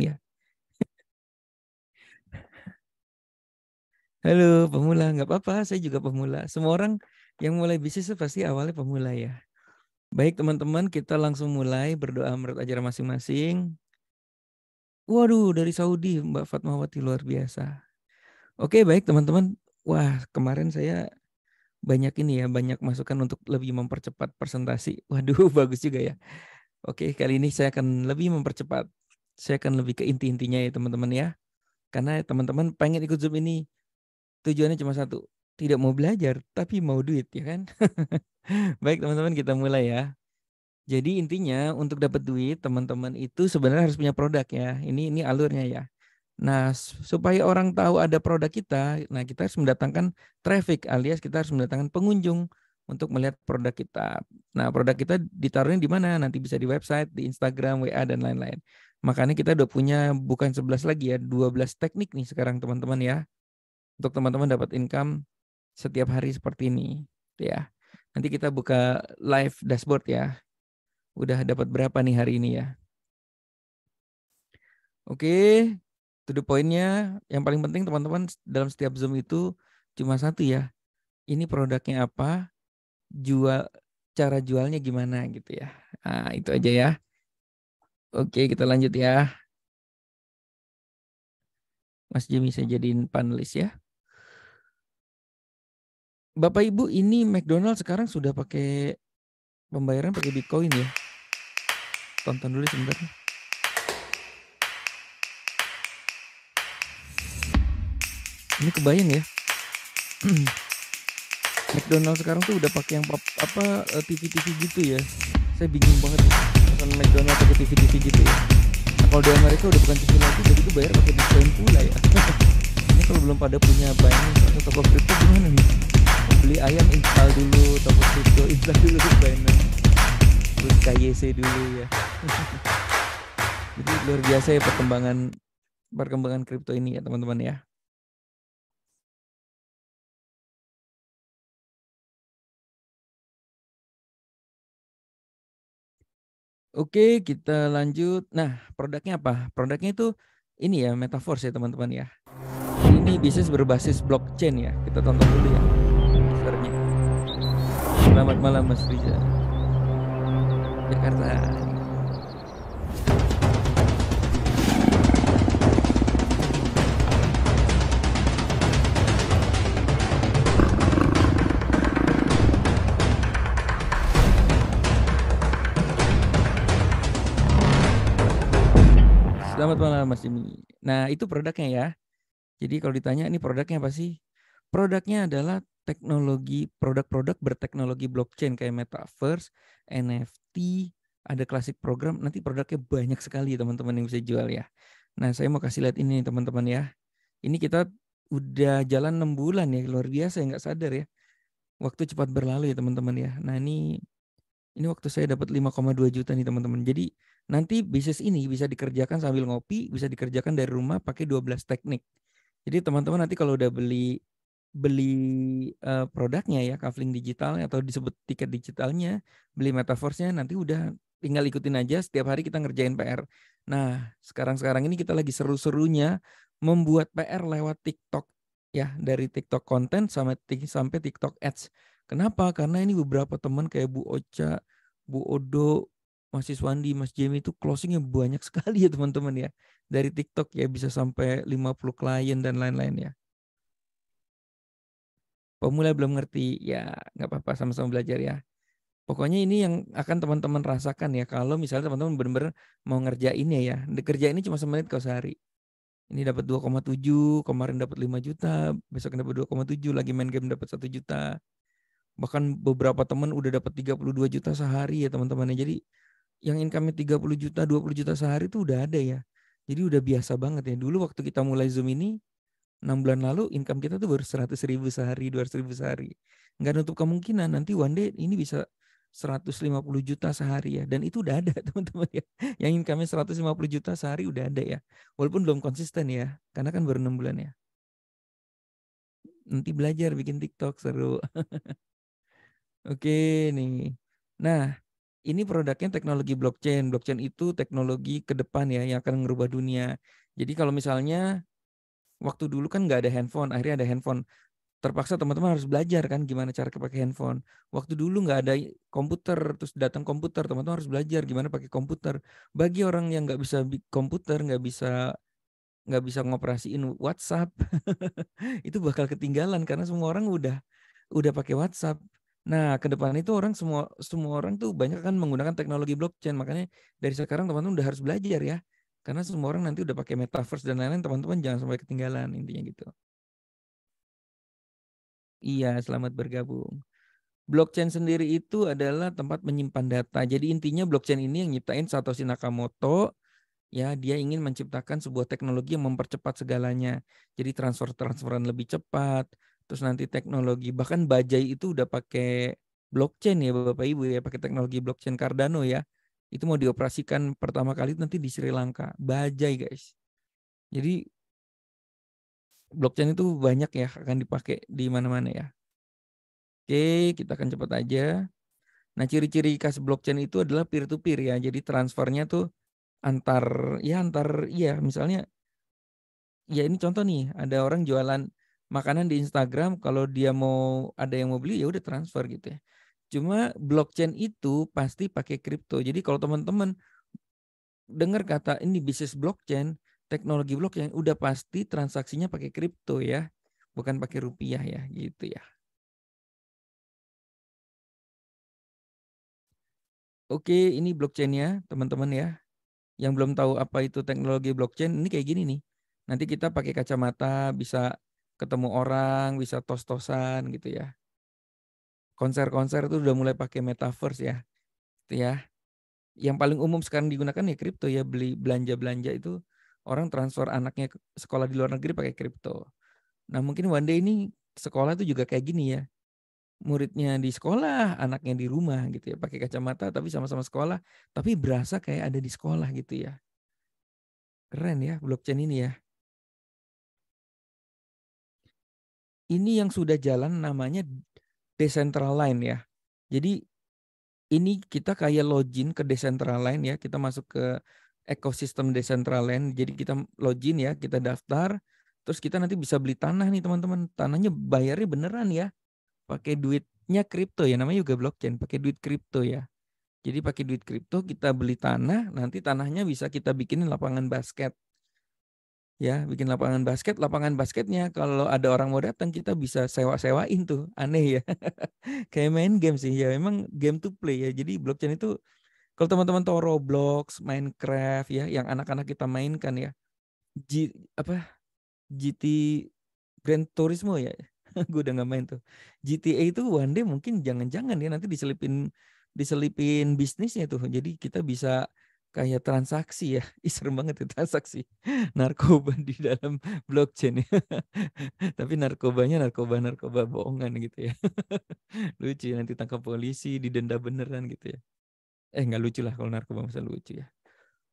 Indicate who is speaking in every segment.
Speaker 1: ya. Halo,
Speaker 2: pemula. Nggak apa-apa, saya juga pemula. Semua orang yang mulai bisnis pasti awalnya pemula ya. Baik teman-teman, kita langsung mulai berdoa menurut ajaran masing-masing. Waduh, dari Saudi Mbak Fatmawati luar biasa. Oke, baik teman-teman. Wah, kemarin saya banyak ini ya, banyak masukan untuk lebih mempercepat presentasi. Waduh, bagus juga ya. Oke, kali ini saya akan lebih mempercepat. Saya akan lebih ke inti-intinya ya teman-teman ya. Karena teman-teman pengen ikut Zoom ini tujuannya cuma satu, tidak mau belajar tapi mau duit ya kan. Baik teman-teman kita mulai ya. Jadi intinya untuk dapat duit teman-teman itu sebenarnya harus punya produk ya. Ini ini alurnya ya. Nah, supaya orang tahu ada produk kita, nah kita harus mendatangkan traffic alias kita harus mendatangkan pengunjung untuk melihat produk kita. Nah, produk kita ditaruhnya di mana? Nanti bisa di website, di Instagram, WA dan lain-lain. Makanya kita udah punya bukan 11 lagi ya, 12 teknik nih sekarang teman-teman ya. Untuk teman-teman dapat income setiap hari seperti ini gitu ya. Nanti kita buka live dashboard ya. Udah dapat berapa nih hari ini ya. Oke, to the point yang paling penting teman-teman dalam setiap Zoom itu cuma satu ya. Ini produknya apa? Jual cara jualnya gimana gitu ya. Nah, itu aja ya. Oke, kita lanjut ya.
Speaker 1: Mas Jimmy saya jadiin panelis ya.
Speaker 2: Bapak Ibu, ini McDonald sekarang sudah pakai pembayaran pakai Bitcoin ya. Tonton dulu sebentar. Ini kebayang ya. McDonald sekarang tuh udah pakai yang apa eh, TV-TV gitu ya. Saya bingung banget nonton McDonald pakai TV TV gitu ya nah, kalau di Amerika udah bukan TV lagi jadi tuh bayar pakai Bitcoin pula ya ini kalau belum pada punya Binance atau toko crypto gimana nih mau beli ayam install dulu toko crypto install dulu Binance terus KYC dulu ya jadi luar biasa ya perkembangan perkembangan crypto ini ya teman-teman ya Oke, kita lanjut. Nah, produknya apa? Produknya itu ini ya, metaverse ya teman-teman ya. Ini bisnis berbasis blockchain ya. Kita tonton dulu ya. Sernya. Selamat malam Mas Riza. Jakarta. Selamat malam Mas Jimmy. Nah, itu produknya ya. Jadi kalau ditanya ini produknya apa sih? Produknya adalah teknologi produk-produk berteknologi blockchain kayak metaverse, NFT, ada klasik program. Nanti produknya banyak sekali teman-teman yang bisa jual ya. Nah, saya mau kasih lihat ini teman-teman ya. Ini kita udah jalan enam bulan ya, luar biasa ya nggak sadar ya. Waktu cepat berlalu ya teman-teman ya. Nah, ini ini waktu saya dapat 5,2 juta nih teman-teman. Jadi Nanti bisnis ini bisa dikerjakan sambil ngopi, bisa dikerjakan dari rumah pakai 12 teknik. Jadi teman-teman nanti kalau udah beli beli uh, produknya ya, kafling digital atau disebut tiket digitalnya, beli metaverse-nya nanti udah tinggal ikutin aja setiap hari kita ngerjain PR. Nah, sekarang-sekarang ini kita lagi seru-serunya membuat PR lewat TikTok ya, dari TikTok konten sampai sampai TikTok ads. Kenapa? Karena ini beberapa teman kayak Bu Ocha, Bu Odo, Mas Iswandi, Mas Jamie itu closingnya banyak sekali ya teman-teman ya. Dari TikTok ya bisa sampai 50 klien dan lain-lain ya. Pemula belum ngerti, ya nggak apa-apa sama-sama belajar ya. Pokoknya ini yang akan teman-teman rasakan ya kalau misalnya teman-teman benar-benar mau ngerjainnya ya. ya. Kerja ini cuma semenit kalau sehari. Ini dapat 2,7, kemarin dapat 5 juta, besok dapat 2,7, lagi main game dapat 1 juta. Bahkan beberapa teman udah dapat 32 juta sehari ya teman-teman. Ya. Jadi yang income 30 juta, 20 juta sehari itu udah ada ya. Jadi udah biasa banget ya. Dulu waktu kita mulai Zoom ini, 6 bulan lalu income kita tuh baru 100 ribu sehari, 200 ribu sehari. Nggak nutup kemungkinan nanti one day ini bisa 150 juta sehari ya. Dan itu udah ada teman-teman ya. Yang income 150 juta sehari udah ada ya. Walaupun belum konsisten ya. Karena kan baru 6 bulan ya. Nanti belajar bikin TikTok seru. Oke nih. Nah, ini produknya teknologi blockchain. Blockchain itu teknologi ke depan ya yang akan merubah dunia. Jadi kalau misalnya waktu dulu kan nggak ada handphone, akhirnya ada handphone. Terpaksa teman-teman harus belajar kan gimana cara pakai handphone. Waktu dulu nggak ada komputer, terus datang komputer, teman-teman harus belajar gimana pakai komputer. Bagi orang yang nggak bisa komputer, nggak bisa nggak bisa ngoperasiin WhatsApp, itu bakal ketinggalan karena semua orang udah udah pakai WhatsApp Nah, ke depan itu orang semua semua orang tuh banyak kan menggunakan teknologi blockchain. Makanya dari sekarang teman-teman udah harus belajar ya. Karena semua orang nanti udah pakai metaverse dan lain-lain, teman-teman jangan sampai ketinggalan intinya gitu. Iya, selamat bergabung. Blockchain sendiri itu adalah tempat menyimpan data. Jadi intinya blockchain ini yang nyiptain Satoshi Nakamoto, ya dia ingin menciptakan sebuah teknologi yang mempercepat segalanya. Jadi transfer transferan lebih cepat, terus nanti teknologi bahkan bajai itu udah pakai blockchain ya Bapak Ibu ya pakai teknologi blockchain Cardano ya itu mau dioperasikan pertama kali nanti di Sri Lanka bajai guys jadi blockchain itu banyak ya akan dipakai di mana-mana ya oke kita akan cepat aja nah ciri-ciri kas blockchain itu adalah peer to peer ya jadi transfernya tuh antar ya antar ya misalnya ya ini contoh nih ada orang jualan makanan di Instagram kalau dia mau ada yang mau beli ya udah transfer gitu ya. Cuma blockchain itu pasti pakai kripto. Jadi kalau teman-teman dengar kata ini bisnis blockchain, teknologi blockchain udah pasti transaksinya pakai kripto ya, bukan pakai rupiah ya gitu ya. Oke, ini blockchain blockchainnya teman-teman ya. Yang belum tahu apa itu teknologi blockchain, ini kayak gini nih. Nanti kita pakai kacamata bisa ketemu orang, bisa tos-tosan gitu ya. Konser-konser itu udah mulai pakai metaverse ya. Gitu ya. Yang paling umum sekarang digunakan ya kripto ya, beli belanja-belanja itu orang transfer anaknya ke sekolah di luar negeri pakai kripto. Nah, mungkin one day ini sekolah itu juga kayak gini ya. Muridnya di sekolah, anaknya di rumah gitu ya, pakai kacamata tapi sama-sama sekolah, tapi berasa kayak ada di sekolah gitu ya. Keren
Speaker 1: ya blockchain ini ya. ini yang sudah
Speaker 2: jalan namanya line ya. Jadi ini kita kayak login ke line ya, kita masuk ke ekosistem line. Jadi kita login ya, kita daftar, terus kita nanti bisa beli tanah nih teman-teman. Tanahnya bayarnya beneran ya. Pakai duitnya kripto ya, namanya juga blockchain, pakai duit kripto ya. Jadi pakai duit kripto kita beli tanah, nanti tanahnya bisa kita bikinin lapangan basket ya bikin lapangan basket lapangan basketnya kalau ada orang mau datang kita bisa sewa sewain tuh aneh ya kayak main game sih ya memang game to play ya jadi blockchain itu kalau teman-teman tahu Roblox Minecraft ya yang anak-anak kita mainkan ya G, apa GT Grand Turismo ya gue udah nggak main tuh GTA itu one day mungkin jangan-jangan ya nanti diselipin diselipin bisnisnya tuh jadi kita bisa kayak transaksi ya. Ih, banget ya transaksi narkoba di dalam blockchain ya. Tapi narkobanya narkoba-narkoba bohongan gitu ya. lucu ya, nanti tangkap polisi, didenda beneran gitu ya. Eh nggak lucu lah kalau narkoba masa lucu ya.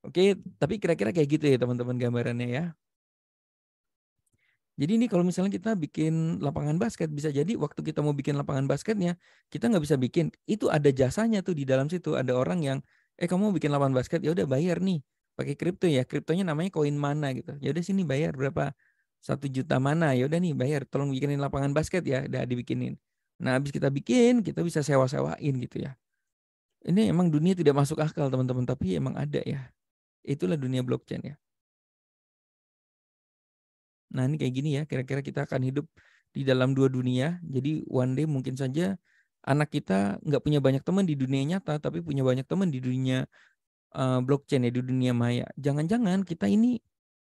Speaker 2: Oke, tapi kira-kira kayak gitu ya teman-teman gambarannya ya. Jadi ini kalau misalnya kita bikin lapangan basket bisa jadi waktu kita mau bikin lapangan basketnya kita nggak bisa bikin itu ada jasanya tuh di dalam situ ada orang yang eh kamu mau bikin lapangan basket ya udah bayar nih pakai kripto ya kriptonya namanya koin mana gitu ya udah sini bayar berapa satu juta mana ya udah nih bayar tolong bikinin lapangan basket ya udah dibikinin nah habis kita bikin kita bisa sewa sewain gitu ya ini emang dunia tidak masuk akal teman-teman tapi emang ada ya itulah dunia blockchain ya nah ini kayak gini ya kira-kira kita akan hidup di dalam dua dunia jadi one day mungkin saja anak kita nggak punya banyak teman di dunia nyata tapi punya banyak teman di dunia uh, blockchain ya di dunia maya jangan-jangan kita ini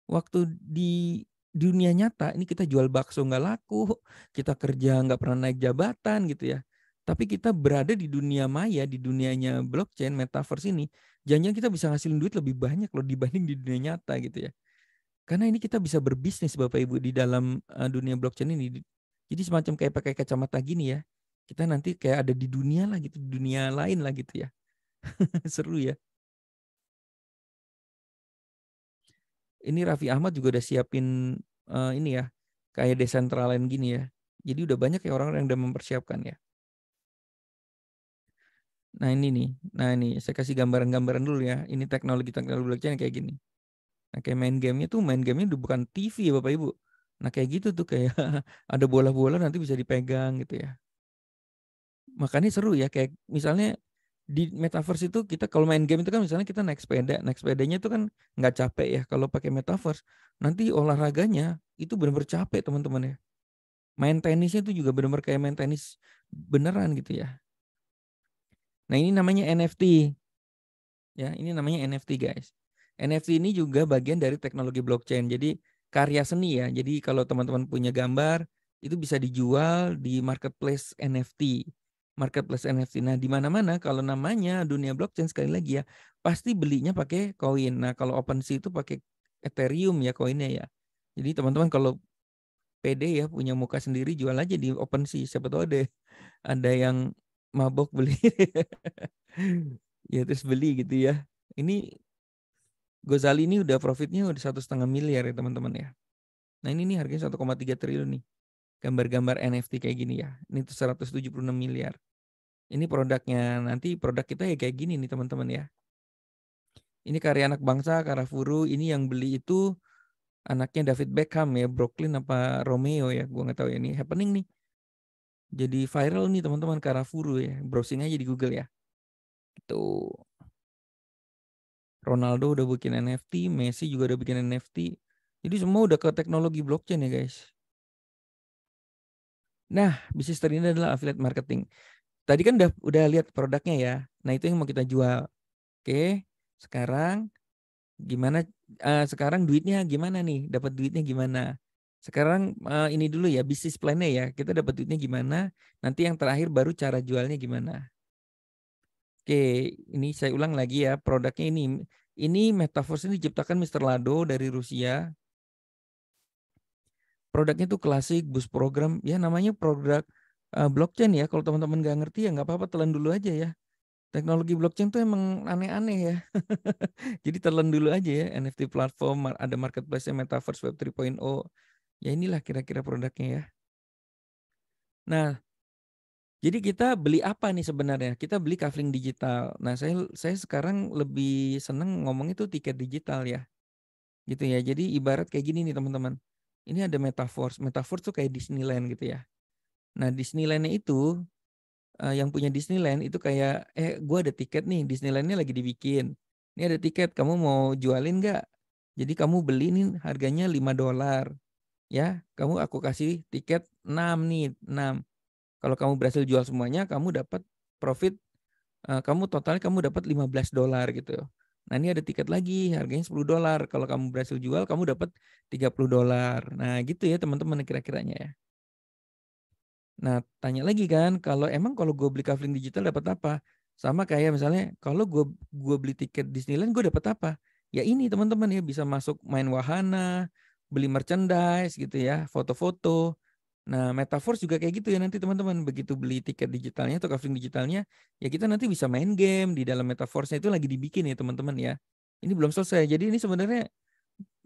Speaker 2: waktu di dunia nyata ini kita jual bakso nggak laku kita kerja nggak pernah naik jabatan gitu ya tapi kita berada di dunia maya di dunianya blockchain metaverse ini jangan-jangan kita bisa ngasilin duit lebih banyak loh dibanding di dunia nyata gitu ya karena ini kita bisa berbisnis Bapak Ibu di dalam dunia blockchain ini jadi semacam kayak pakai kacamata gini ya kita nanti kayak ada di dunia lah gitu, dunia lain lah gitu ya.
Speaker 1: Seru ya. Ini
Speaker 2: Raffi Ahmad juga udah siapin uh, ini ya, kayak desentralan gini ya. Jadi udah banyak ya orang yang udah mempersiapkan ya. Nah ini nih, nah ini saya kasih gambaran-gambaran dulu ya. Ini teknologi-teknologi blockchain kayak gini. Nah kayak main gamenya tuh, main gamenya udah bukan TV ya Bapak Ibu. Nah kayak gitu tuh kayak ada bola-bola nanti bisa dipegang gitu ya makanya seru ya kayak misalnya di metaverse itu kita kalau main game itu kan misalnya kita naik sepeda naik sepedanya itu kan nggak capek ya kalau pakai metaverse nanti olahraganya itu benar-benar capek teman-teman ya main tenisnya itu juga benar-benar kayak main tenis beneran gitu ya nah ini namanya NFT ya ini namanya NFT guys NFT ini juga bagian dari teknologi blockchain jadi karya seni ya jadi kalau teman-teman punya gambar itu bisa dijual di marketplace NFT marketplace NFT. Nah, di mana-mana kalau namanya dunia blockchain sekali lagi ya, pasti belinya pakai koin. Nah, kalau OpenSea itu pakai Ethereum ya koinnya ya. Jadi teman-teman kalau PD ya punya muka sendiri jual aja di OpenSea. Siapa tahu ada ada yang mabok beli. ya terus beli gitu ya. Ini Gozali ini udah profitnya udah satu setengah miliar ya teman-teman ya. Nah ini nih harganya 1,3 triliun nih. Gambar-gambar NFT kayak gini ya. Ini tuh 176 miliar ini produknya nanti produk kita ya kayak gini nih teman-teman ya ini karya anak bangsa Karafuru ini yang beli itu anaknya David Beckham ya Brooklyn apa Romeo ya gua nggak tahu ya ini happening nih jadi viral nih teman-teman Karafuru ya browsing aja di Google ya
Speaker 1: itu Ronaldo udah bikin NFT Messi juga udah bikin NFT
Speaker 2: jadi semua udah ke teknologi blockchain ya guys Nah, bisnis terindah adalah affiliate marketing. Tadi kan udah udah lihat produknya ya. Nah, itu yang mau kita jual. Oke. Sekarang gimana uh, sekarang duitnya gimana nih? Dapat duitnya gimana? Sekarang uh, ini dulu ya bisnis plannya ya. Kita dapat duitnya gimana? Nanti yang terakhir baru cara jualnya gimana. Oke, ini saya ulang lagi ya. Produknya ini ini metaverse ini diciptakan Mr. Lado dari Rusia. Produknya itu klasik bus program. Ya namanya produk uh, blockchain ya. Kalau teman-teman nggak ngerti ya nggak apa-apa telan dulu aja ya. Teknologi blockchain tuh emang aneh-aneh ya. Jadi telan dulu aja ya NFT platform, ada marketplace Metaverse Web 3.0. Ya inilah kira-kira produknya ya. Nah, jadi kita beli apa nih sebenarnya? Kita beli kafling digital. Nah, saya saya sekarang lebih seneng ngomong itu tiket digital ya. Gitu ya. Jadi ibarat kayak gini nih teman-teman. Ini ada metaverse. Metaverse tuh kayak Disneyland gitu ya. Nah, Disneyland itu uh, yang punya Disneyland itu kayak eh gue ada tiket nih Disneylandnya lagi dibikin ini ada tiket kamu mau jualin nggak jadi kamu beli nih harganya 5 dolar ya kamu aku kasih tiket 6 nih 6 kalau kamu berhasil jual semuanya kamu dapat profit uh, kamu totalnya kamu dapat 15 dolar gitu nah ini ada tiket lagi harganya 10 dolar kalau kamu berhasil jual kamu dapat 30 dolar nah gitu ya teman-teman kira-kiranya ya Nah, tanya lagi kan, kalau emang kalau gue beli kafling digital dapat apa? Sama kayak misalnya kalau gue gue beli tiket Disneyland gue dapat apa? Ya ini teman-teman ya bisa masuk main wahana, beli merchandise gitu ya, foto-foto. Nah, metaverse juga kayak gitu ya nanti teman-teman. Begitu beli tiket digitalnya atau kafling digitalnya, ya kita nanti bisa main game di dalam metaverse itu lagi dibikin ya teman-teman ya. Ini belum selesai. Jadi ini sebenarnya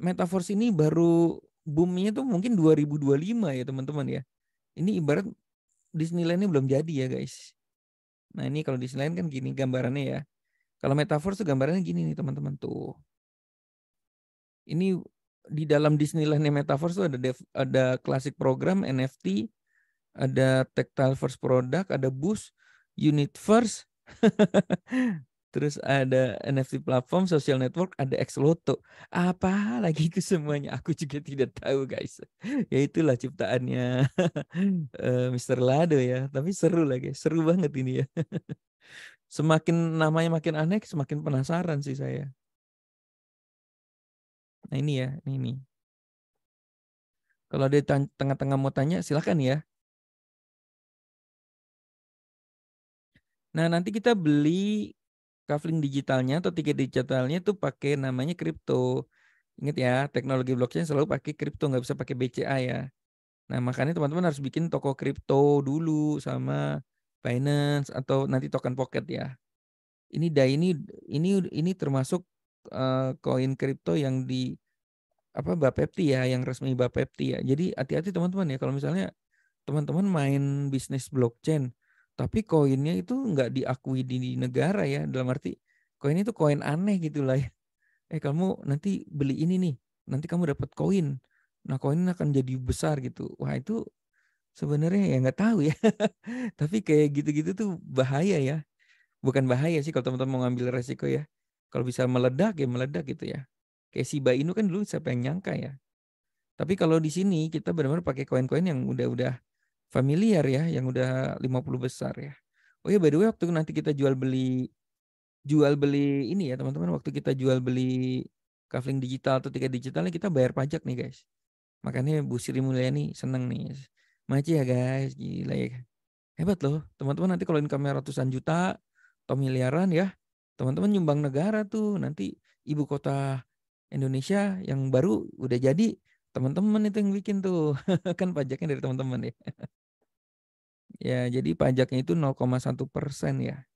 Speaker 2: metaverse ini baru boomnya tuh mungkin 2025 ya teman-teman ya. Ini ibarat Disneyland ini belum jadi ya guys. Nah ini kalau Disneyland kan gini gambarannya ya. Kalau metaverse tuh gambarannya gini nih teman-teman tuh. Ini di dalam Disneyland metaverse tuh ada dev, ada klasik program NFT, ada tactile first product, ada bus, unit first, terus ada NFT platform, social network, ada Xloto. Apa lagi itu semuanya? Aku juga tidak tahu, guys. ya itulah ciptaannya eh, Mr. Lado ya. Tapi seru lah, guys. Seru banget ini ya. semakin namanya makin aneh, semakin penasaran sih saya. Nah ini ya,
Speaker 1: ini. ini. Kalau ada tengah-tengah mau tanya, silakan ya. Nah, nanti kita beli
Speaker 2: Kafling digitalnya atau tiket digitalnya itu pakai namanya kripto. Ingat ya, teknologi blockchain selalu pakai kripto, nggak bisa pakai BCA ya. Nah, makanya teman-teman harus bikin toko kripto dulu sama Binance atau nanti token Pocket ya. Ini DAI ini ini ini termasuk eh, koin uh, kripto yang di apa Bapepti ya, yang resmi Bapepti ya. Jadi hati-hati teman-teman ya kalau misalnya teman-teman main bisnis blockchain tapi koinnya itu nggak diakui di negara ya. Dalam arti koin itu koin aneh gitulah. lah ya. Eh kamu nanti beli ini nih. Nanti kamu dapat koin. Nah koin akan jadi besar gitu. Wah itu sebenarnya ya nggak tahu ya. Tapi kayak gitu-gitu tuh bahaya ya. Bukan bahaya sih kalau teman-teman mau ngambil resiko ya. Kalau bisa meledak ya meledak gitu ya. Kayak si Inu kan dulu siapa yang nyangka ya. Tapi kalau di sini kita benar-benar pakai koin-koin yang udah-udah familiar ya yang udah 50 besar ya. Oh ya by the way waktu nanti kita jual beli jual beli ini ya teman-teman waktu kita jual beli kafling digital atau tiket digitalnya kita bayar pajak nih guys. Makanya Bu Sri Mulyani seneng nih. Maci ya guys, gila ya. Hebat loh, teman-teman nanti kalau income ratusan juta atau miliaran ya, teman-teman nyumbang negara tuh nanti ibu kota Indonesia yang baru udah jadi teman-teman itu yang bikin tuh kan pajaknya dari teman-teman ya Ya, jadi pajaknya itu 0,1 persen ya.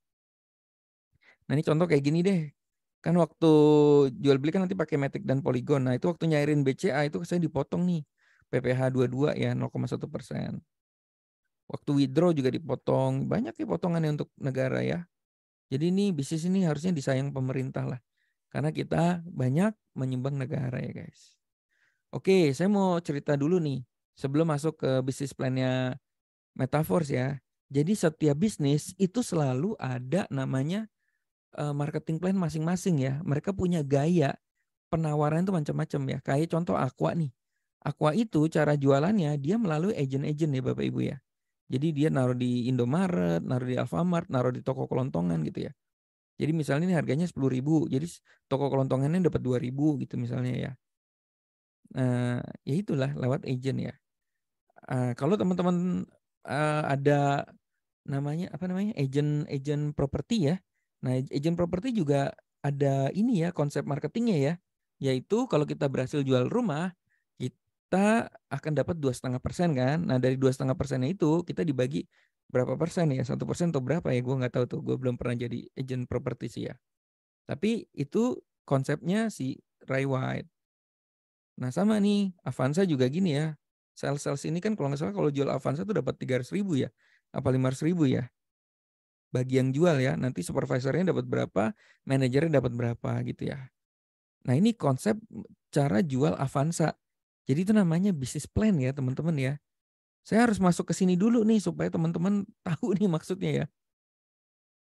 Speaker 2: Nah ini contoh kayak gini deh. Kan waktu jual beli kan nanti pakai metric dan poligon. Nah itu waktu nyairin BCA itu saya dipotong nih. PPH 22 ya 0,1 persen. Waktu withdraw juga dipotong. Banyak ya potongannya untuk negara ya. Jadi ini bisnis ini harusnya disayang pemerintah lah. Karena kita banyak menyumbang negara ya guys. Oke, saya mau cerita dulu nih. Sebelum masuk ke bisnis plannya metaverse ya. Jadi setiap bisnis itu selalu ada namanya eh, marketing plan masing-masing ya. Mereka punya gaya penawaran itu macam-macam ya. Kayak contoh Aqua nih. Aqua itu cara jualannya dia melalui agent-agent ya Bapak Ibu ya. Jadi dia naruh di Indomaret, naruh di Alfamart, naruh di toko kelontongan gitu ya. Jadi misalnya ini harganya 10 ribu, jadi toko kelontongannya dapat 2 ribu gitu misalnya ya. Nah, ya itulah lewat agent ya. Uh, kalau teman-teman uh, ada namanya apa namanya agent agent properti ya. Nah, agent properti juga ada ini ya konsep marketingnya ya, yaitu kalau kita berhasil jual rumah kita akan dapat dua setengah persen kan. Nah dari dua setengah persennya itu kita dibagi berapa persen ya satu persen atau berapa ya gue nggak tahu tuh gue belum pernah jadi agent properti sih ya. Tapi itu konsepnya si Ray White. Nah sama nih Avanza juga gini ya sales-sales ini kan kalau nggak salah kalau jual Avanza itu dapat 300 ribu ya, apa 500 ribu ya. Bagi yang jual ya, nanti supervisornya dapat berapa, manajernya dapat berapa gitu ya. Nah ini konsep cara jual Avanza. Jadi itu namanya bisnis plan ya teman-teman ya. Saya harus masuk ke sini dulu nih supaya teman-teman tahu nih maksudnya ya.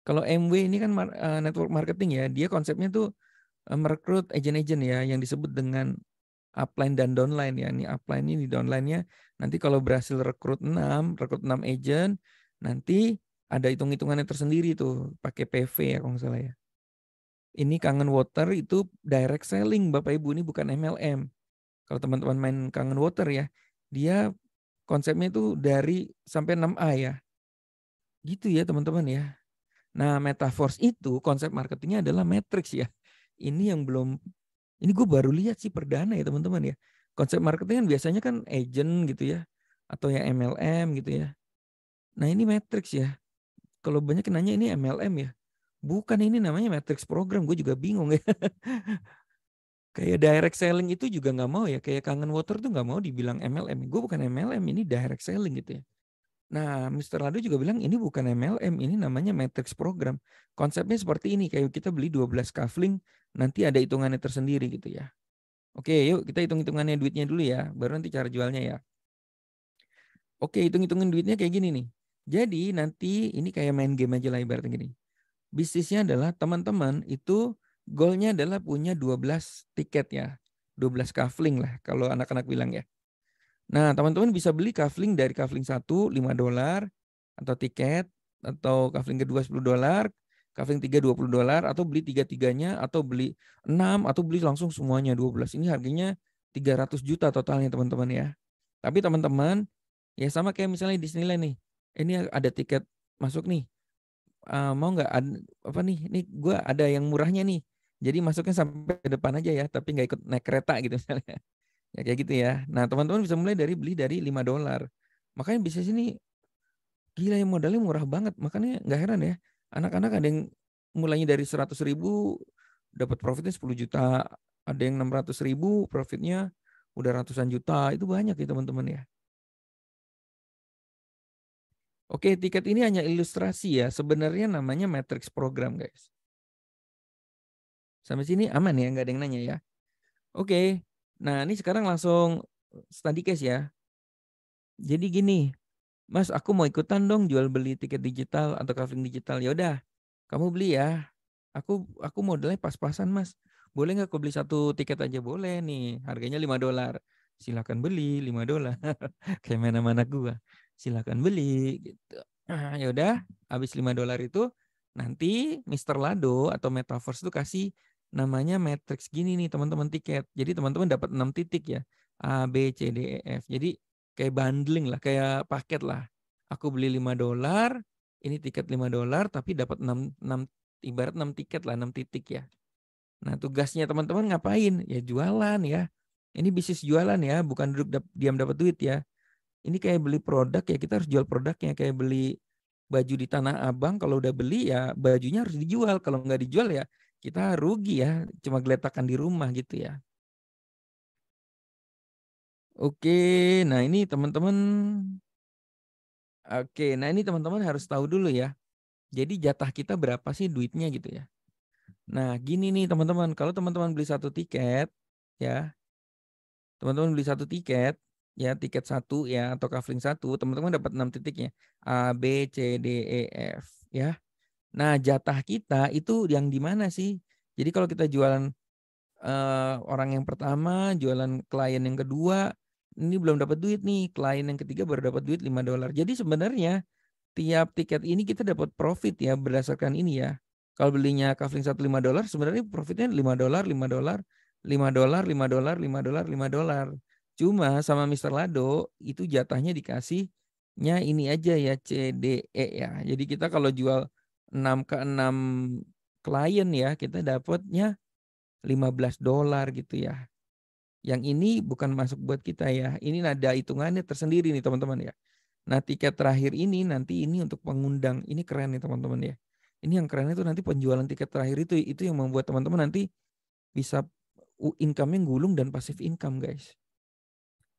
Speaker 2: Kalau MW ini kan eh, network marketing ya, dia konsepnya tuh eh, merekrut agent-agent ya yang disebut dengan upline dan downline ya. Ini upline ini downline-nya nanti kalau berhasil rekrut 6, rekrut 6 agent, nanti ada hitung-hitungannya tersendiri tuh pakai PV ya kalau nggak salah ya. Ini kangen water itu direct selling Bapak Ibu ini bukan MLM. Kalau teman-teman main kangen water ya, dia konsepnya itu dari sampai 6A ya. Gitu ya teman-teman ya. Nah, metaverse itu konsep marketingnya adalah matrix ya. Ini yang belum ini gue baru lihat sih perdana ya teman-teman ya. Konsep marketing kan biasanya kan agent gitu ya. Atau ya MLM gitu ya. Nah ini matrix ya. Kalau banyak nanya ini MLM ya. Bukan ini namanya matrix program. Gue juga bingung ya. kayak direct selling itu juga nggak mau ya. Kayak kangen water tuh nggak mau dibilang MLM. Gue bukan MLM, ini direct selling gitu ya. Nah, Mr. Lado juga bilang ini bukan MLM, ini namanya matrix program. Konsepnya seperti ini, kayak kita beli 12 kafling, nanti ada hitungannya tersendiri gitu ya. Oke, yuk kita hitung-hitungannya duitnya dulu ya, baru nanti cara jualnya ya. Oke, hitung-hitungin duitnya kayak gini nih. Jadi nanti ini kayak main game aja lah ibaratnya gini. Bisnisnya adalah teman-teman itu goalnya adalah punya 12 tiket ya. 12 kafling lah kalau anak-anak bilang ya. Nah, teman-teman bisa beli kafling dari kafling 1 5 dolar atau tiket atau kafling kedua 10 dolar, tiga 3 20 dolar atau beli tiga-tiganya atau beli 6 atau beli langsung semuanya 12. Ini harganya 300 juta totalnya teman-teman ya. Tapi teman-teman ya sama kayak misalnya Disneyland nih. Ini ada tiket masuk nih. Uh, mau nggak apa nih? ini gua ada yang murahnya nih. Jadi masuknya sampai ke depan aja ya, tapi nggak ikut naik kereta gitu misalnya. Ya kayak gitu ya. Nah teman-teman bisa mulai dari beli dari 5 dolar. Makanya bisnis ini gila ya modalnya murah banget. Makanya nggak heran ya anak-anak ada yang mulainya dari 100 ribu dapat profitnya 10 juta ada yang 600 ribu profitnya udah ratusan juta itu banyak ya teman-teman ya Oke, tiket ini hanya ilustrasi ya. Sebenarnya namanya matrix program, guys. Sampai sini aman ya, nggak ada yang nanya ya. Oke, nah ini sekarang langsung study case ya. Jadi gini, Mas, aku mau ikutan dong jual beli tiket digital atau covering digital. Ya udah, kamu beli ya. Aku aku modelnya pas-pasan, Mas. Boleh nggak aku beli satu tiket aja? Boleh nih. Harganya 5 dolar. Silakan beli 5 dolar. Kayak mana-mana gua. Silakan beli gitu. Nah, ya udah, habis 5 dolar itu nanti Mr. Lado atau Metaverse itu kasih namanya matrix gini nih teman-teman tiket. Jadi teman-teman dapat 6 titik ya. A, B, C, D, E, F. Jadi kayak bundling lah, kayak paket lah. Aku beli 5 dolar, ini tiket 5 dolar tapi dapat 6, 6 ibarat 6 tiket lah, 6 titik ya. Nah, tugasnya teman-teman ngapain? Ya jualan ya. Ini bisnis jualan ya, bukan duduk dap, diam dapat duit ya. Ini kayak beli produk ya, kita harus jual produknya kayak beli baju di Tanah Abang kalau udah beli ya bajunya harus dijual, kalau nggak dijual ya kita rugi ya, cuma geletakan di rumah gitu ya. Oke, nah ini teman-teman Oke, nah ini teman-teman harus tahu dulu ya. Jadi jatah kita berapa sih duitnya gitu ya. Nah, gini nih teman-teman, kalau teman-teman beli satu tiket ya. Teman-teman beli satu tiket ya, tiket satu ya atau kafling satu, teman-teman dapat enam titiknya. A, B, C, D, E, F ya. Nah, jatah kita itu yang di mana sih? Jadi kalau kita jualan uh, orang yang pertama, jualan klien yang kedua, ini belum dapat duit nih, klien yang ketiga baru dapat duit 5 dolar. Jadi sebenarnya tiap tiket ini kita dapat profit ya berdasarkan ini ya. Kalau belinya kafling satu lima dolar, sebenarnya profitnya lima dolar, lima dolar, lima dolar, lima dolar, lima dolar, lima dolar. Cuma sama Mr. Lado itu jatahnya dikasihnya ini aja ya CDE ya. Jadi kita kalau jual 6 ke 6 klien ya, kita dapatnya 15 dolar gitu ya. Yang ini bukan masuk buat kita ya. Ini ada hitungannya tersendiri nih teman-teman ya. Nah tiket terakhir ini nanti ini untuk pengundang. Ini keren nih teman-teman ya. Ini yang keren itu nanti penjualan tiket terakhir itu. Itu yang membuat teman-teman nanti bisa income-nya gulung dan pasif income guys.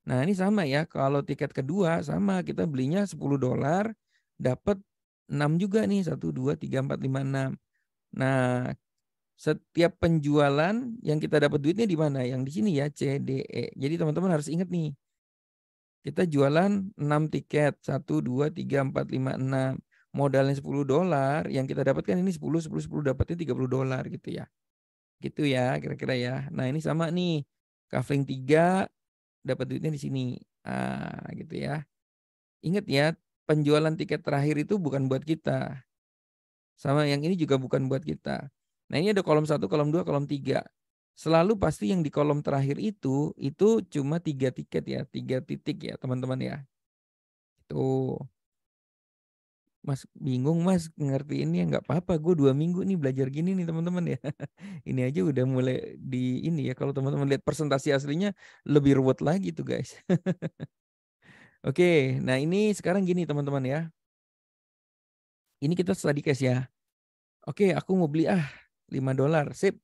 Speaker 2: Nah ini sama ya. Kalau tiket kedua sama kita belinya 10 dolar. Dapat 6 juga nih. 1, 2, 3, 4, 5, 6. Nah setiap penjualan yang kita dapat duitnya di mana? Yang di sini ya, C, D, E. Jadi teman-teman harus ingat nih. Kita jualan 6 tiket, 1, 2, 3, 4, 5, 6. Modalnya 10 dolar, yang kita dapatkan ini 10, 10, 10, dapatnya 30 dolar gitu ya. Gitu ya, kira-kira ya. Nah ini sama nih, covering 3, dapat duitnya di sini. Ah, gitu ya. Ingat ya, penjualan tiket terakhir itu bukan buat kita. Sama yang ini juga bukan buat kita Nah ini ada kolom satu, kolom dua, kolom tiga. Selalu pasti yang di kolom terakhir itu, itu cuma tiga tiket ya, tiga titik ya teman-teman ya. Itu. Mas bingung mas ngerti ini ya nggak apa-apa gue dua minggu nih belajar gini nih teman-teman ya ini aja udah mulai di ini ya kalau teman-teman lihat presentasi aslinya lebih ruwet lagi tuh guys oke nah ini sekarang gini teman-teman ya ini kita study case ya oke aku mau beli ah 5 dolar. Sip.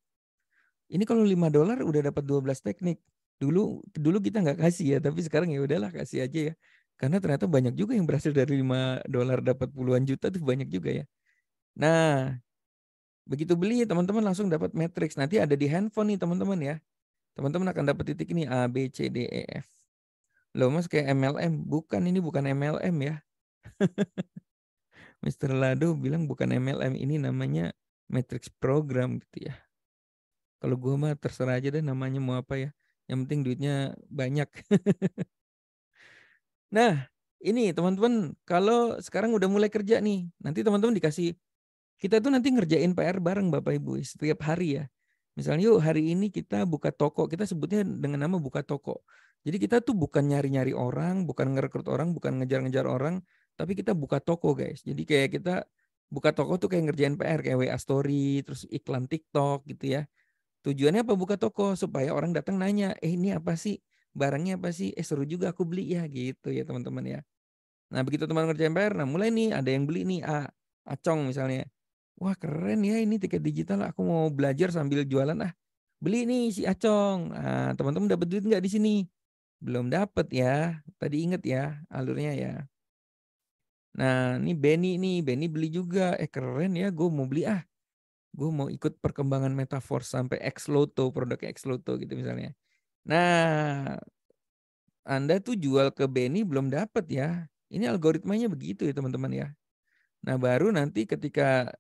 Speaker 2: Ini kalau 5 dolar udah dapat 12 teknik. Dulu dulu kita nggak kasih ya, tapi sekarang ya udahlah kasih aja ya. Karena ternyata banyak juga yang berhasil dari 5 dolar dapat puluhan juta tuh banyak juga ya. Nah, begitu beli teman-teman langsung dapat matrix. Nanti ada di handphone nih teman-teman ya. Teman-teman akan dapat titik ini A B C D E F. lo Mas kayak MLM, bukan ini bukan MLM ya. Mr. Lado bilang bukan MLM ini namanya matrix program gitu ya. Kalau gue mah terserah aja deh namanya mau apa ya. Yang penting duitnya banyak. nah, ini teman-teman kalau sekarang udah mulai kerja nih, nanti teman-teman dikasih kita tuh nanti ngerjain PR bareng Bapak Ibu setiap hari ya. Misalnya yuk hari ini kita buka toko, kita sebutnya dengan nama buka toko. Jadi kita tuh bukan nyari-nyari orang, bukan ngerekrut orang, bukan ngejar-ngejar orang, tapi kita buka toko guys. Jadi kayak kita buka toko tuh kayak ngerjain PR kayak WA story, terus iklan TikTok gitu ya. Tujuannya apa buka toko supaya orang datang nanya, "Eh, ini apa sih? Barangnya apa sih? Eh, seru juga aku beli ya." gitu ya, teman-teman ya. Nah, begitu teman ngerjain PR, nah mulai nih ada yang beli nih A, Acong misalnya. Wah, keren ya ini tiket digital, aku mau belajar sambil jualan ah. Beli nih si Acong. Nah, teman-teman dapat duit nggak di sini? Belum dapat ya. Tadi inget ya alurnya ya. Nah, ini Benny nih, Benny beli juga. Eh keren ya, gue mau beli ah. Gue mau ikut perkembangan Metafor sampai X Loto, produk X Loto gitu misalnya. Nah, Anda tuh jual ke Benny belum dapat ya. Ini algoritmanya begitu ya teman-teman ya. Nah, baru nanti ketika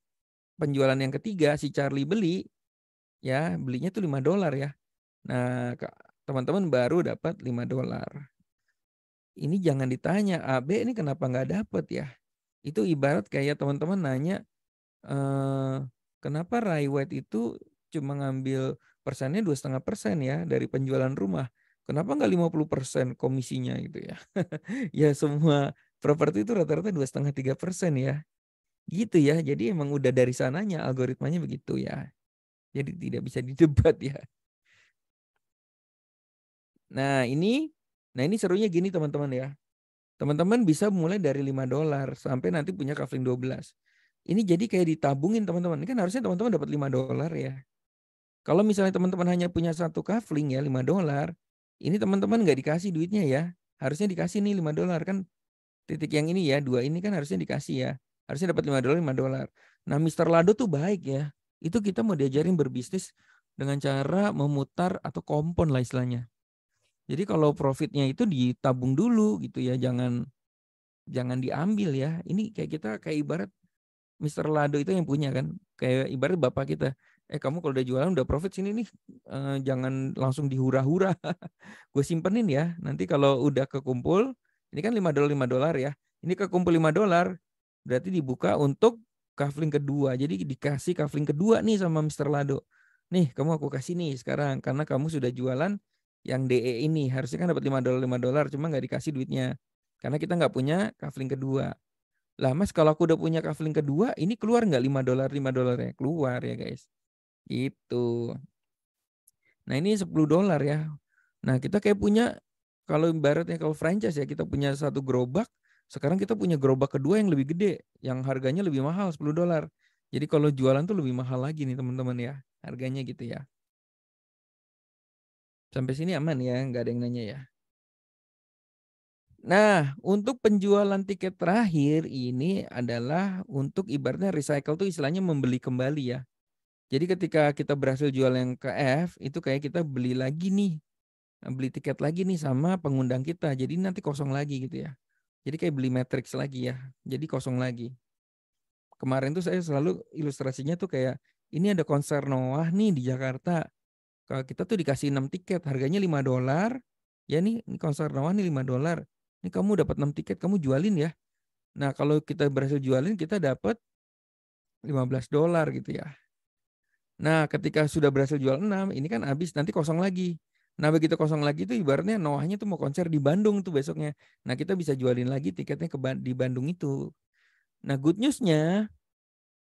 Speaker 2: penjualan yang ketiga si Charlie beli ya, belinya tuh 5 dolar ya. Nah, teman-teman baru dapat 5 dolar ini jangan ditanya A B ini kenapa nggak dapet ya itu ibarat kayak teman-teman nanya eh, kenapa Rai White itu cuma ngambil persennya dua setengah persen ya dari penjualan rumah kenapa nggak 50 persen komisinya gitu ya ya semua properti itu rata-rata dua setengah tiga persen ya gitu ya jadi emang udah dari sananya algoritmanya begitu ya jadi tidak bisa didebat ya nah ini Nah ini serunya gini teman-teman ya. Teman-teman bisa mulai dari 5 dolar sampai nanti punya kafling 12. Ini jadi kayak ditabungin teman-teman. Ini kan harusnya teman-teman dapat 5 dolar ya. Kalau misalnya teman-teman hanya punya satu kafling ya 5 dolar, ini teman-teman nggak dikasih duitnya ya. Harusnya dikasih nih 5 dolar kan titik yang ini ya, dua ini kan harusnya dikasih ya. Harusnya dapat 5 dolar, 5 dolar. Nah, Mr. Lado tuh baik ya. Itu kita mau diajarin berbisnis dengan cara memutar atau kompon lah istilahnya. Jadi kalau profitnya itu ditabung dulu gitu ya, jangan jangan diambil ya. Ini kayak kita kayak ibarat Mr. Lado itu yang punya kan. Kayak ibarat bapak kita, eh kamu kalau udah jualan udah profit sini nih, eh, jangan langsung dihura-hura. Gue simpenin ya. Nanti kalau udah kekumpul, ini kan lima dolar lima dolar ya. Ini kekumpul lima dolar, berarti dibuka untuk kafling kedua. Jadi dikasih kafling kedua nih sama Mr. Lado. Nih, kamu aku kasih nih sekarang karena kamu sudah jualan yang DE ini harusnya kan dapat 5 dolar 5 dolar cuma nggak dikasih duitnya karena kita nggak punya kafling kedua lah mas kalau aku udah punya kafling kedua ini keluar nggak 5 dolar 5 dolar ya keluar ya guys Itu. nah ini 10 dolar ya nah kita kayak punya kalau ibaratnya kalau franchise ya kita punya satu gerobak sekarang kita punya gerobak kedua yang lebih gede yang harganya lebih mahal 10 dolar jadi kalau jualan tuh lebih mahal lagi nih teman-teman ya harganya gitu ya Sampai sini aman ya, nggak ada yang nanya ya. Nah, untuk penjualan tiket terakhir ini adalah untuk ibaratnya recycle tuh istilahnya membeli kembali ya. Jadi ketika kita berhasil jual yang ke F, itu kayak kita beli lagi nih. Beli tiket lagi nih sama pengundang kita. Jadi nanti kosong lagi gitu ya. Jadi kayak beli matrix lagi ya. Jadi kosong lagi. Kemarin tuh saya selalu ilustrasinya tuh kayak ini ada konser Noah nih di Jakarta kita tuh dikasih 6 tiket, harganya 5 dolar. Ya nih, konser Noah nih 5 dolar. Ini kamu dapat 6 tiket, kamu jualin ya. Nah, kalau kita berhasil jualin, kita dapat 15 dolar gitu ya. Nah, ketika sudah berhasil jual 6, ini kan habis, nanti kosong lagi. Nah, begitu kosong lagi itu ibaratnya Noahnya tuh mau konser di Bandung tuh besoknya. Nah, kita bisa jualin lagi tiketnya ke di Bandung itu. Nah, good newsnya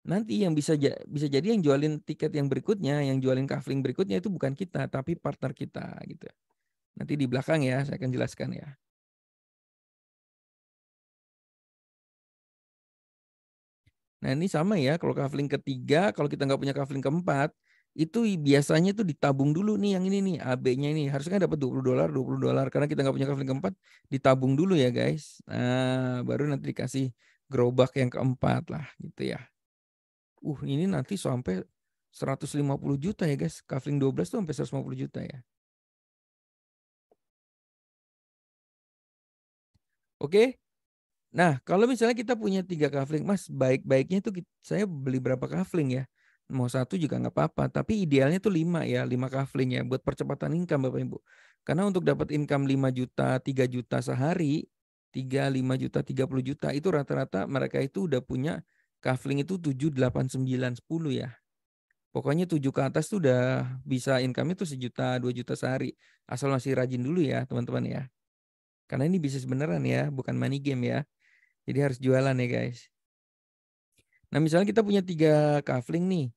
Speaker 2: nanti yang bisa bisa jadi yang jualin tiket yang berikutnya, yang jualin kafling berikutnya itu bukan kita, tapi partner kita gitu. Nanti di belakang
Speaker 1: ya, saya akan jelaskan ya.
Speaker 2: Nah ini sama ya, kalau kafling ketiga, kalau kita nggak punya kafling keempat, itu biasanya tuh ditabung dulu nih yang ini nih AB-nya ini harusnya kan dapat 20 dolar 20 dolar karena kita nggak punya kafling keempat ditabung dulu ya guys nah baru nanti dikasih gerobak yang keempat lah gitu ya uh ini nanti sampai 150 juta ya guys. Kavling 12 tuh sampai 150 juta ya. Oke. Nah, kalau misalnya kita punya tiga kavling, Mas, baik-baiknya tuh saya beli berapa kavling ya? Mau satu juga nggak apa-apa, tapi idealnya tuh lima ya, lima kavling ya buat percepatan income Bapak Ibu. Karena untuk dapat income 5 juta, 3 juta sehari, 3, 5 juta, 30 juta itu rata-rata mereka itu udah punya Kafling itu 7, 8, 9, 10 ya. Pokoknya 7 ke atas tuh udah bisa income itu sejuta, 2 juta sehari. Asal masih rajin dulu ya teman-teman ya. Karena ini bisnis beneran ya, bukan money game ya. Jadi harus jualan ya guys. Nah misalnya kita punya tiga kafling nih.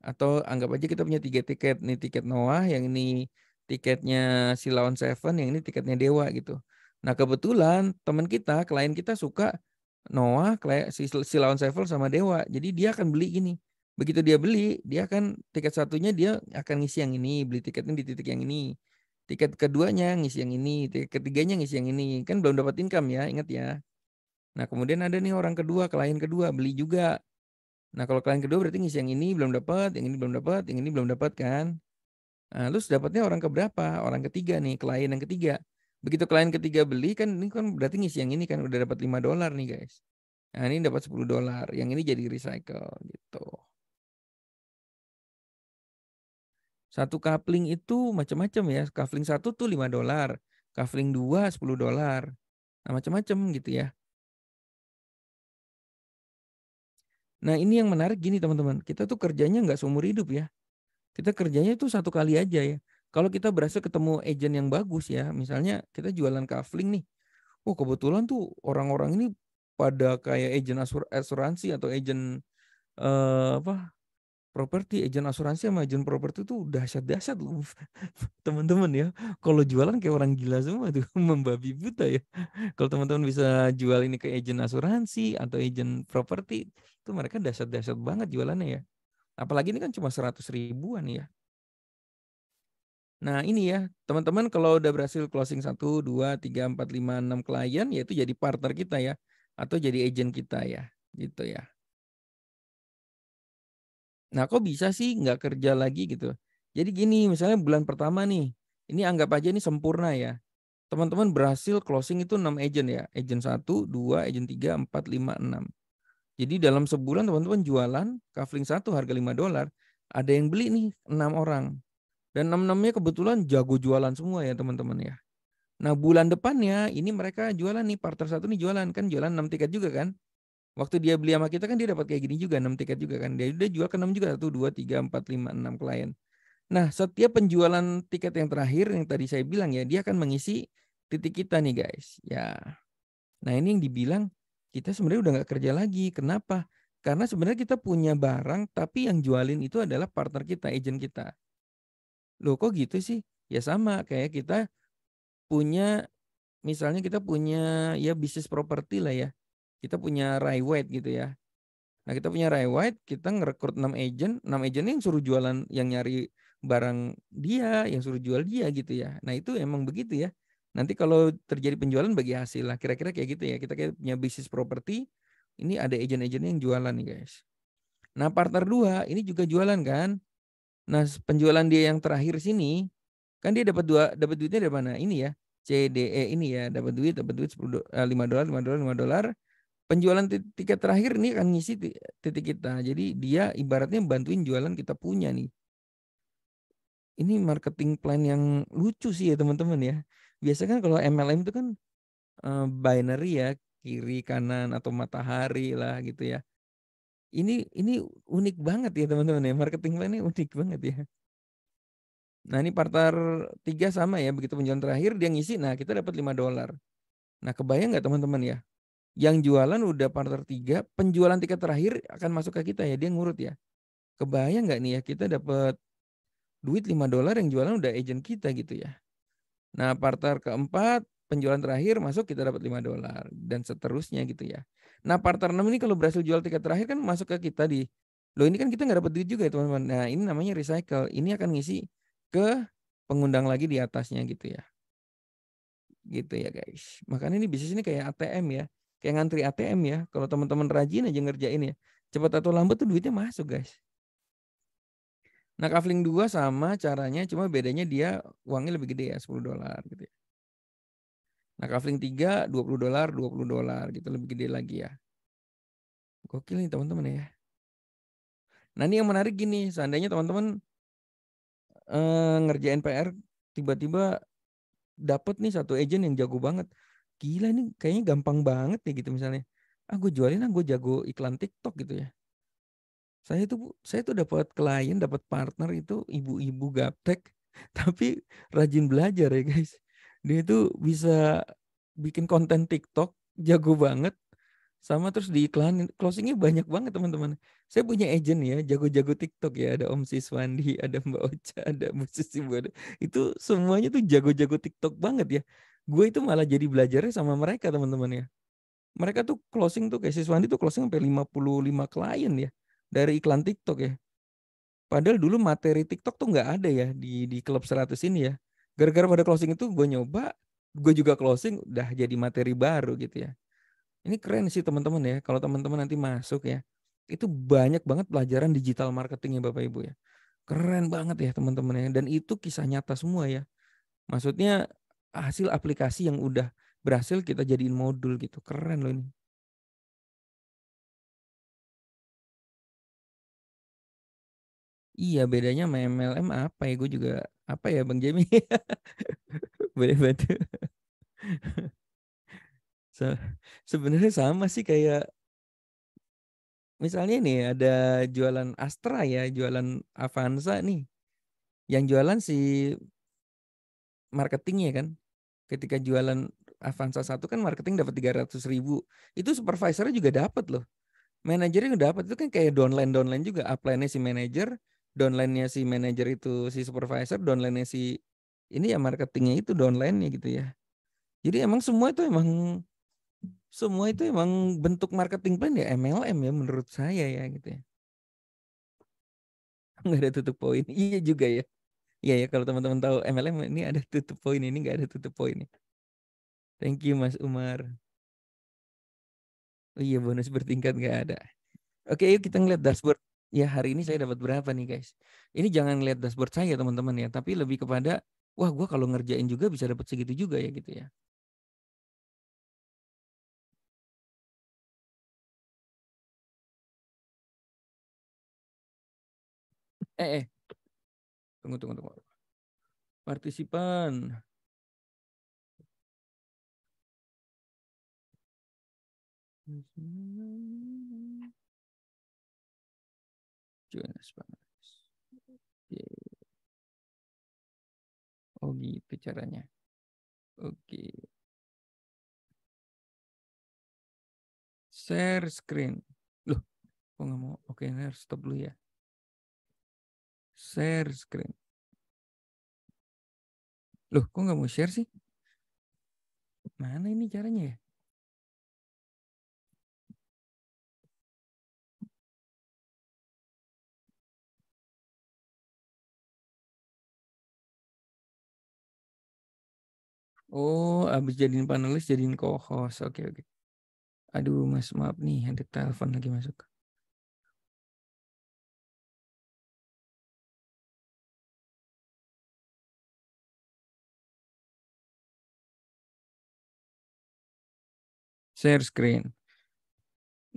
Speaker 2: Atau anggap aja kita punya tiga tiket. Nih tiket Noah, yang ini tiketnya Silawan Seven, yang ini tiketnya Dewa gitu. Nah kebetulan teman kita, klien kita suka Noah, si, si lawan Sevel sama Dewa. Jadi dia akan beli gini. Begitu dia beli, dia akan tiket satunya dia akan ngisi yang ini, beli tiketnya di titik yang ini. Tiket keduanya ngisi yang ini, tiket ketiganya ngisi yang ini. Kan belum dapat income ya, ingat ya. Nah, kemudian ada nih orang kedua, klien kedua beli juga. Nah, kalau klien kedua berarti ngisi yang ini belum dapat, yang ini belum dapat, yang ini belum dapat kan. Nah, terus dapatnya orang keberapa? Orang ketiga nih, klien yang ketiga. Begitu klien ketiga beli kan ini kan berarti ngisi yang ini kan udah dapat 5 dolar nih guys. Nah, ini dapat 10 dolar. Yang ini jadi recycle gitu. Satu coupling itu macam-macam ya. Coupling satu tuh 5 dolar. Coupling dua 10 dolar. Nah, macam-macam gitu ya. Nah ini yang menarik gini teman-teman. Kita tuh kerjanya nggak seumur hidup ya. Kita kerjanya itu satu kali aja ya. Kalau kita berhasil ketemu agent yang bagus ya, misalnya kita jualan kafling nih. Oh kebetulan tuh orang-orang ini pada kayak agent asur asuransi atau agent uh, apa properti, agent asuransi sama agent properti tuh dahsyat-dahsyat loh teman-teman ya. Kalau jualan kayak orang gila semua tuh membabi buta ya. Kalau teman-teman bisa jual ini ke agent asuransi atau agent properti tuh mereka dahsyat-dahsyat banget jualannya ya apalagi ini kan cuma seratus ribuan ya Nah ini ya teman-teman kalau udah berhasil closing 1, 2, 3, 4, 5, 6 klien yaitu jadi partner kita ya. Atau jadi agent kita ya gitu ya. Nah kok bisa sih nggak kerja lagi gitu. Jadi gini misalnya bulan pertama nih. Ini anggap aja ini sempurna ya. Teman-teman berhasil closing itu 6 agent ya. Agent 1, 2, agent 3, 4, 5, 6. Jadi dalam sebulan teman-teman jualan kafling 1 harga 5 dolar. Ada yang beli nih 6 orang dan enam enamnya kebetulan jago jualan semua ya teman-teman ya. Nah bulan depannya ini mereka jualan nih partner satu nih jualan kan jualan enam tiket juga kan. Waktu dia beli sama kita kan dia dapat kayak gini juga enam tiket juga kan. Dia udah jual ke 6 juga satu dua tiga empat lima enam klien. Nah, setiap penjualan tiket yang terakhir yang tadi saya bilang ya, dia akan mengisi titik kita nih guys. Ya. Nah, ini yang dibilang kita sebenarnya udah nggak kerja lagi. Kenapa? Karena sebenarnya kita punya barang, tapi yang jualin itu adalah partner kita, agent kita loh kok gitu sih? Ya sama kayak kita punya misalnya kita punya ya bisnis properti lah ya. Kita punya rai white gitu ya. Nah, kita punya rai white kita ngerekrut 6 agent, 6 agent yang suruh jualan yang nyari barang dia, yang suruh jual dia gitu ya. Nah, itu emang begitu ya. Nanti kalau terjadi penjualan bagi hasil lah. Kira-kira kayak gitu ya. Kita kayak punya bisnis properti. Ini ada agent-agent yang jualan nih guys. Nah partner dua ini juga jualan kan. Nah, penjualan dia yang terakhir sini kan dia dapat dua dapat duitnya dari mana? Ini ya, CDE ini ya, dapat duit, dapat duit 10 5 eh, dolar, 5 dolar, 5 dolar. Penjualan tiket terakhir ini kan ngisi titik kita. Jadi dia ibaratnya bantuin jualan kita punya nih. Ini marketing plan yang lucu sih ya teman-teman ya. Biasanya kan kalau MLM itu kan eh, binary ya, kiri kanan atau matahari lah gitu ya ini ini unik banget ya teman-teman ya marketing plan ini unik banget ya nah ini partar tiga sama ya begitu penjualan terakhir dia ngisi nah kita dapat 5 dolar nah kebayang nggak teman-teman ya yang jualan udah partar tiga penjualan tiket terakhir akan masuk ke kita ya dia ngurut ya kebayang nggak nih ya kita dapat duit 5 dolar yang jualan udah agent kita gitu ya nah partar keempat penjualan terakhir masuk kita dapat 5 dolar dan seterusnya gitu ya Nah partner 6 ini kalau berhasil jual tiket terakhir kan masuk ke kita di Loh ini kan kita nggak dapat duit juga ya teman-teman. Nah ini namanya recycle. Ini akan ngisi ke pengundang lagi di atasnya gitu ya. Gitu ya guys. Makanya ini bisnis ini kayak ATM ya. Kayak ngantri ATM ya. Kalau teman-teman rajin aja ngerjain ya. Cepat atau lambat tuh duitnya masuk guys. Nah, kafling 2 sama caranya, cuma bedanya dia uangnya lebih gede ya, 10 dolar gitu ya. Nah, tiga 3 20 dolar, 20 dolar gitu lebih gede lagi ya. Gokil nih teman-teman ya. Nah, ini yang menarik gini, seandainya teman-teman eh, ngerjain PR tiba-tiba dapat nih satu agent yang jago banget. Gila ini kayaknya gampang banget nih gitu misalnya. Ah, gue jualin ah gue jago iklan TikTok gitu ya. Saya itu saya tuh dapat klien, dapat partner itu ibu-ibu gaptek tapi rajin belajar ya guys dia itu bisa bikin konten TikTok jago banget sama terus diiklanin closingnya banyak banget teman-teman saya punya agent ya jago-jago TikTok ya ada Om Siswandi ada Mbak Ocha ada musisi ada itu semuanya tuh jago-jago TikTok banget ya gue itu malah jadi belajarnya sama mereka teman-teman ya mereka tuh closing tuh kayak Siswandi tuh closing sampai 55 klien ya dari iklan TikTok ya padahal dulu materi TikTok tuh nggak ada ya di di klub 100 ini ya gara-gara pada closing itu gue nyoba gue juga closing udah jadi materi baru gitu ya ini keren sih teman-teman ya kalau teman-teman nanti masuk ya itu banyak banget pelajaran digital marketing ya bapak ibu ya keren banget ya teman-teman ya dan itu kisah nyata semua ya maksudnya hasil aplikasi yang udah berhasil kita jadiin modul gitu keren loh ini Iya bedanya sama MLM apa ya gue juga apa ya Bang Jemi? Boleh bantu? so, sebenarnya sama sih kayak misalnya nih ada jualan Astra ya, jualan Avanza nih. Yang jualan si marketingnya kan. Ketika jualan Avanza satu kan marketing dapat 300 ribu. Itu supervisornya juga dapat loh. Manajernya udah dapat itu kan kayak downline downline juga upline-nya si manajer, downline-nya si manager itu si supervisor, downline-nya si ini ya marketingnya itu downline-nya gitu ya. Jadi emang semua itu emang semua itu emang bentuk marketing plan ya MLM ya menurut saya ya gitu ya. Nggak ada tutup poin. Iya juga ya. Iya ya kalau teman-teman tahu MLM ini ada tutup poin ini nggak ada tutup poin. Ya. Thank you Mas Umar. Oh iya bonus bertingkat nggak ada. Oke yuk kita ngeliat dashboard ya hari ini saya hmm. dapat berapa nih guys. Ini jangan lihat dashboard saya teman-teman ya, tapi lebih kepada wah gue kalau ngerjain juga bisa dapat segitu juga
Speaker 1: ya gitu ya.
Speaker 3: Eh, eh. Tunggu, tunggu, tunggu. Partisipan. Mm-hmm. Jonas Panas. Okay. Oh gitu caranya. Oke. Okay. Share screen. Loh, kok nggak mau? Oke, okay, harus stop dulu ya. Share screen. Loh, kok nggak mau share sih? Mana ini caranya ya? Oh, abis jadiin panelis jadiin co-host. Oke, okay, oke. Okay. Aduh, Mas, maaf nih, ada telepon lagi masuk.
Speaker 1: Share screen.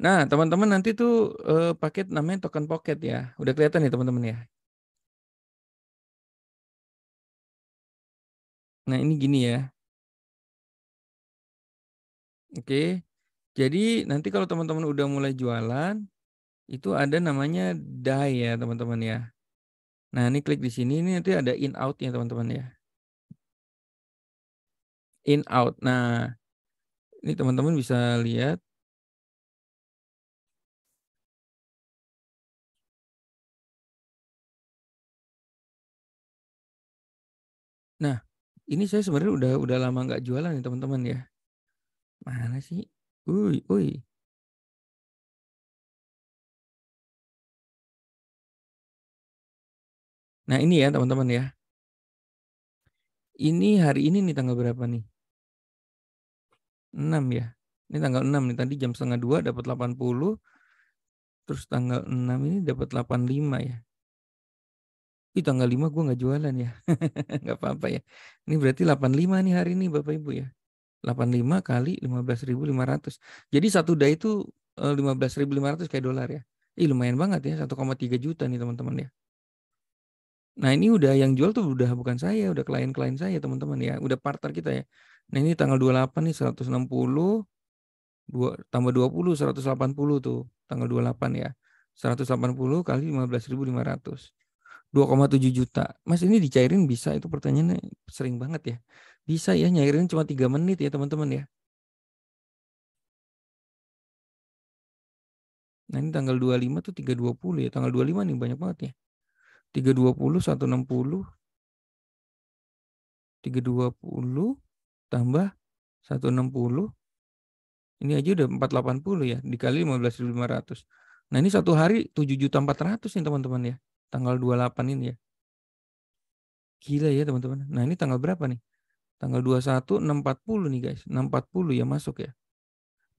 Speaker 1: Nah, teman-teman nanti tuh uh, paket namanya token pocket ya. Udah kelihatan nih teman-teman ya. Nah, ini gini ya. Oke. Jadi nanti kalau teman-teman udah mulai jualan, itu ada namanya die ya teman-teman ya. Nah ini klik di sini, ini nanti ada in out ya teman-teman ya. In out. Nah ini teman-teman bisa lihat.
Speaker 3: Nah, ini saya sebenarnya udah udah lama nggak jualan ya teman-teman ya. Mana sih? Uy, uy.
Speaker 1: Nah ini ya teman-teman ya. Ini hari ini nih tanggal berapa nih? 6 ya. Ini tanggal 6 nih tadi jam setengah 2 dapat 80. Terus tanggal 6 ini dapat 85 ya.
Speaker 2: Di tanggal 5 gue nggak jualan ya. nggak apa-apa ya. Ini berarti 85 nih hari ini Bapak Ibu ya. 85 kali 15.500. Jadi satu day itu 15.500 eh, kayak dolar ya. Ih lumayan banget ya 1,3 juta nih teman-teman ya. Nah ini udah yang jual tuh udah bukan saya, udah klien-klien saya teman-teman ya, udah partner kita ya. Nah ini tanggal 28 nih 160 2, tambah 20 180 tuh tanggal 28 ya. 180 kali 15.500. 2,7 juta. Mas ini dicairin bisa itu pertanyaannya sering banget ya. Bisa ya nyairin
Speaker 1: cuma tiga menit ya teman-teman ya. Nah ini tanggal 25 tuh 320 ya. Tanggal 25 nih banyak banget ya. 320, 160. 320
Speaker 2: tambah 160. Ini aja udah 480 ya. Dikali 15.500. Nah ini satu hari 7.400 nih teman-teman ya. Tanggal 28 ini ya. Gila ya teman-teman. Nah ini tanggal berapa nih? Tanggal 21, 640 nih guys. 640 ya masuk ya.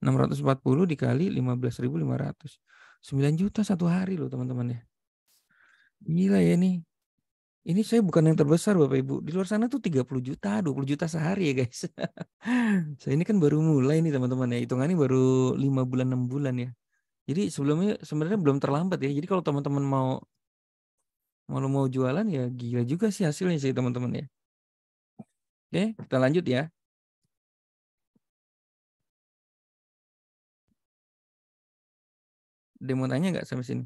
Speaker 2: 640 dikali 15.500. 9 juta satu hari loh teman-teman ya. Gila ya ini. Ini saya bukan yang terbesar Bapak Ibu. Di luar sana tuh 30 juta, 20 juta sehari ya guys. saya ini kan baru mulai nih teman-teman ya. Hitungannya baru 5 bulan 6 bulan ya. Jadi sebelumnya sebenarnya belum terlambat ya. Jadi kalau teman-teman mau mau mau jualan ya gila juga sih hasilnya sih teman-teman ya. Oke, kita lanjut ya.
Speaker 3: Demo tanya nggak sampai sini?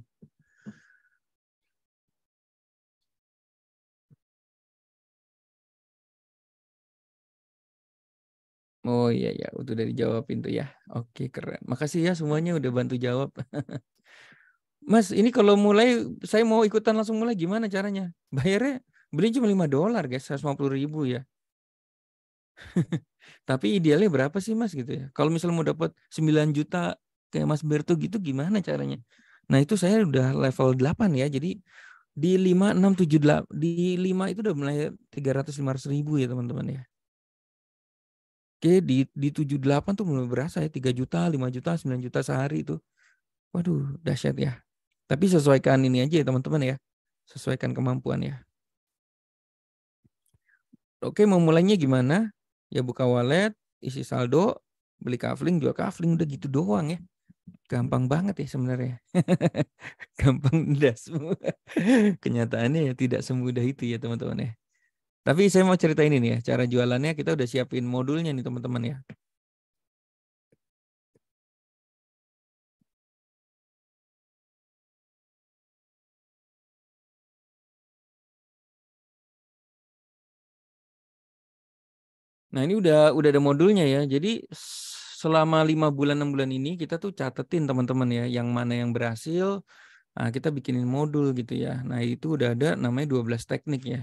Speaker 2: Oh iya ya, itu dari jawab tuh ya. Oke, keren. Makasih ya semuanya udah bantu jawab. Mas, ini kalau mulai saya mau ikutan langsung mulai gimana caranya? Bayarnya beli cuma 5 dolar, guys, 150 ribu ya. Tapi idealnya berapa sih Mas gitu ya? Kalau misalnya mau dapat 9 juta kayak Mas Berto gitu gimana caranya? Nah, itu saya udah level 8 ya. Jadi di 5 6 7 8 di 5 itu udah mulai 300 500 ribu ya teman-teman ya. Oke, di di 7 8 tuh mulai berasa ya 3 juta, 5 juta, 9 juta sehari itu. Waduh, dahsyat ya. Tapi sesuaikan ini aja ya teman-teman ya. Sesuaikan kemampuan ya. Oke, memulainya gimana? ya buka wallet, isi saldo, beli kafling, jual kafling udah gitu doang ya. Gampang banget ya sebenarnya. Gampang udah semua. Kenyataannya ya tidak semudah itu ya teman-teman ya. Tapi saya mau cerita ini nih ya, cara jualannya kita udah siapin
Speaker 1: modulnya nih teman-teman ya. Nah ini udah
Speaker 2: udah ada modulnya ya. Jadi selama lima bulan enam bulan ini kita tuh catetin teman-teman ya yang mana yang berhasil nah, kita bikinin modul gitu ya nah itu udah ada namanya 12 teknik ya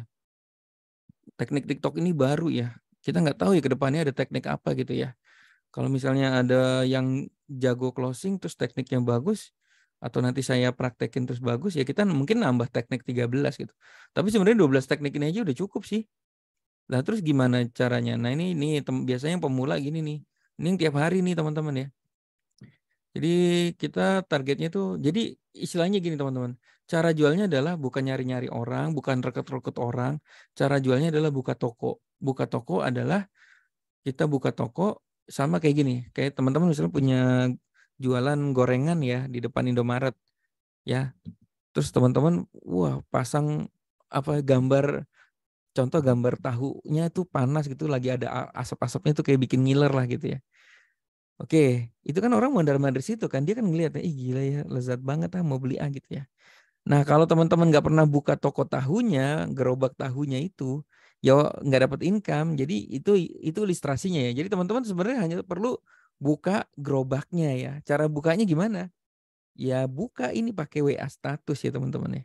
Speaker 2: teknik TikTok ini baru ya kita nggak tahu ya kedepannya ada teknik apa gitu ya kalau misalnya ada yang jago closing terus tekniknya bagus atau nanti saya praktekin terus bagus ya kita mungkin nambah teknik 13 gitu tapi sebenarnya 12 teknik ini aja udah cukup sih Nah terus gimana caranya? Nah ini ini tem biasanya pemula gini nih. Ini yang tiap hari nih teman-teman ya. Jadi kita targetnya tuh, jadi istilahnya gini teman-teman. Cara jualnya adalah bukan nyari-nyari orang, bukan reket-reket orang. Cara jualnya adalah buka toko. Buka toko adalah kita buka toko sama kayak gini. Kayak teman-teman misalnya punya jualan gorengan ya di depan Indomaret. Ya. Terus teman-teman, wah pasang apa gambar contoh gambar tahunya itu panas gitu lagi ada asap-asapnya itu kayak bikin ngiler lah gitu ya. Oke, itu kan orang mandar mandir situ kan dia kan ngelihat ih gila ya lezat banget ah mau beli ah gitu ya. Nah kalau teman-teman nggak pernah buka toko tahunya, gerobak tahunya itu, ya nggak dapat income. Jadi itu itu ilustrasinya ya. Jadi teman-teman sebenarnya hanya perlu buka gerobaknya ya. Cara bukanya gimana? Ya buka ini pakai WA status ya teman-teman ya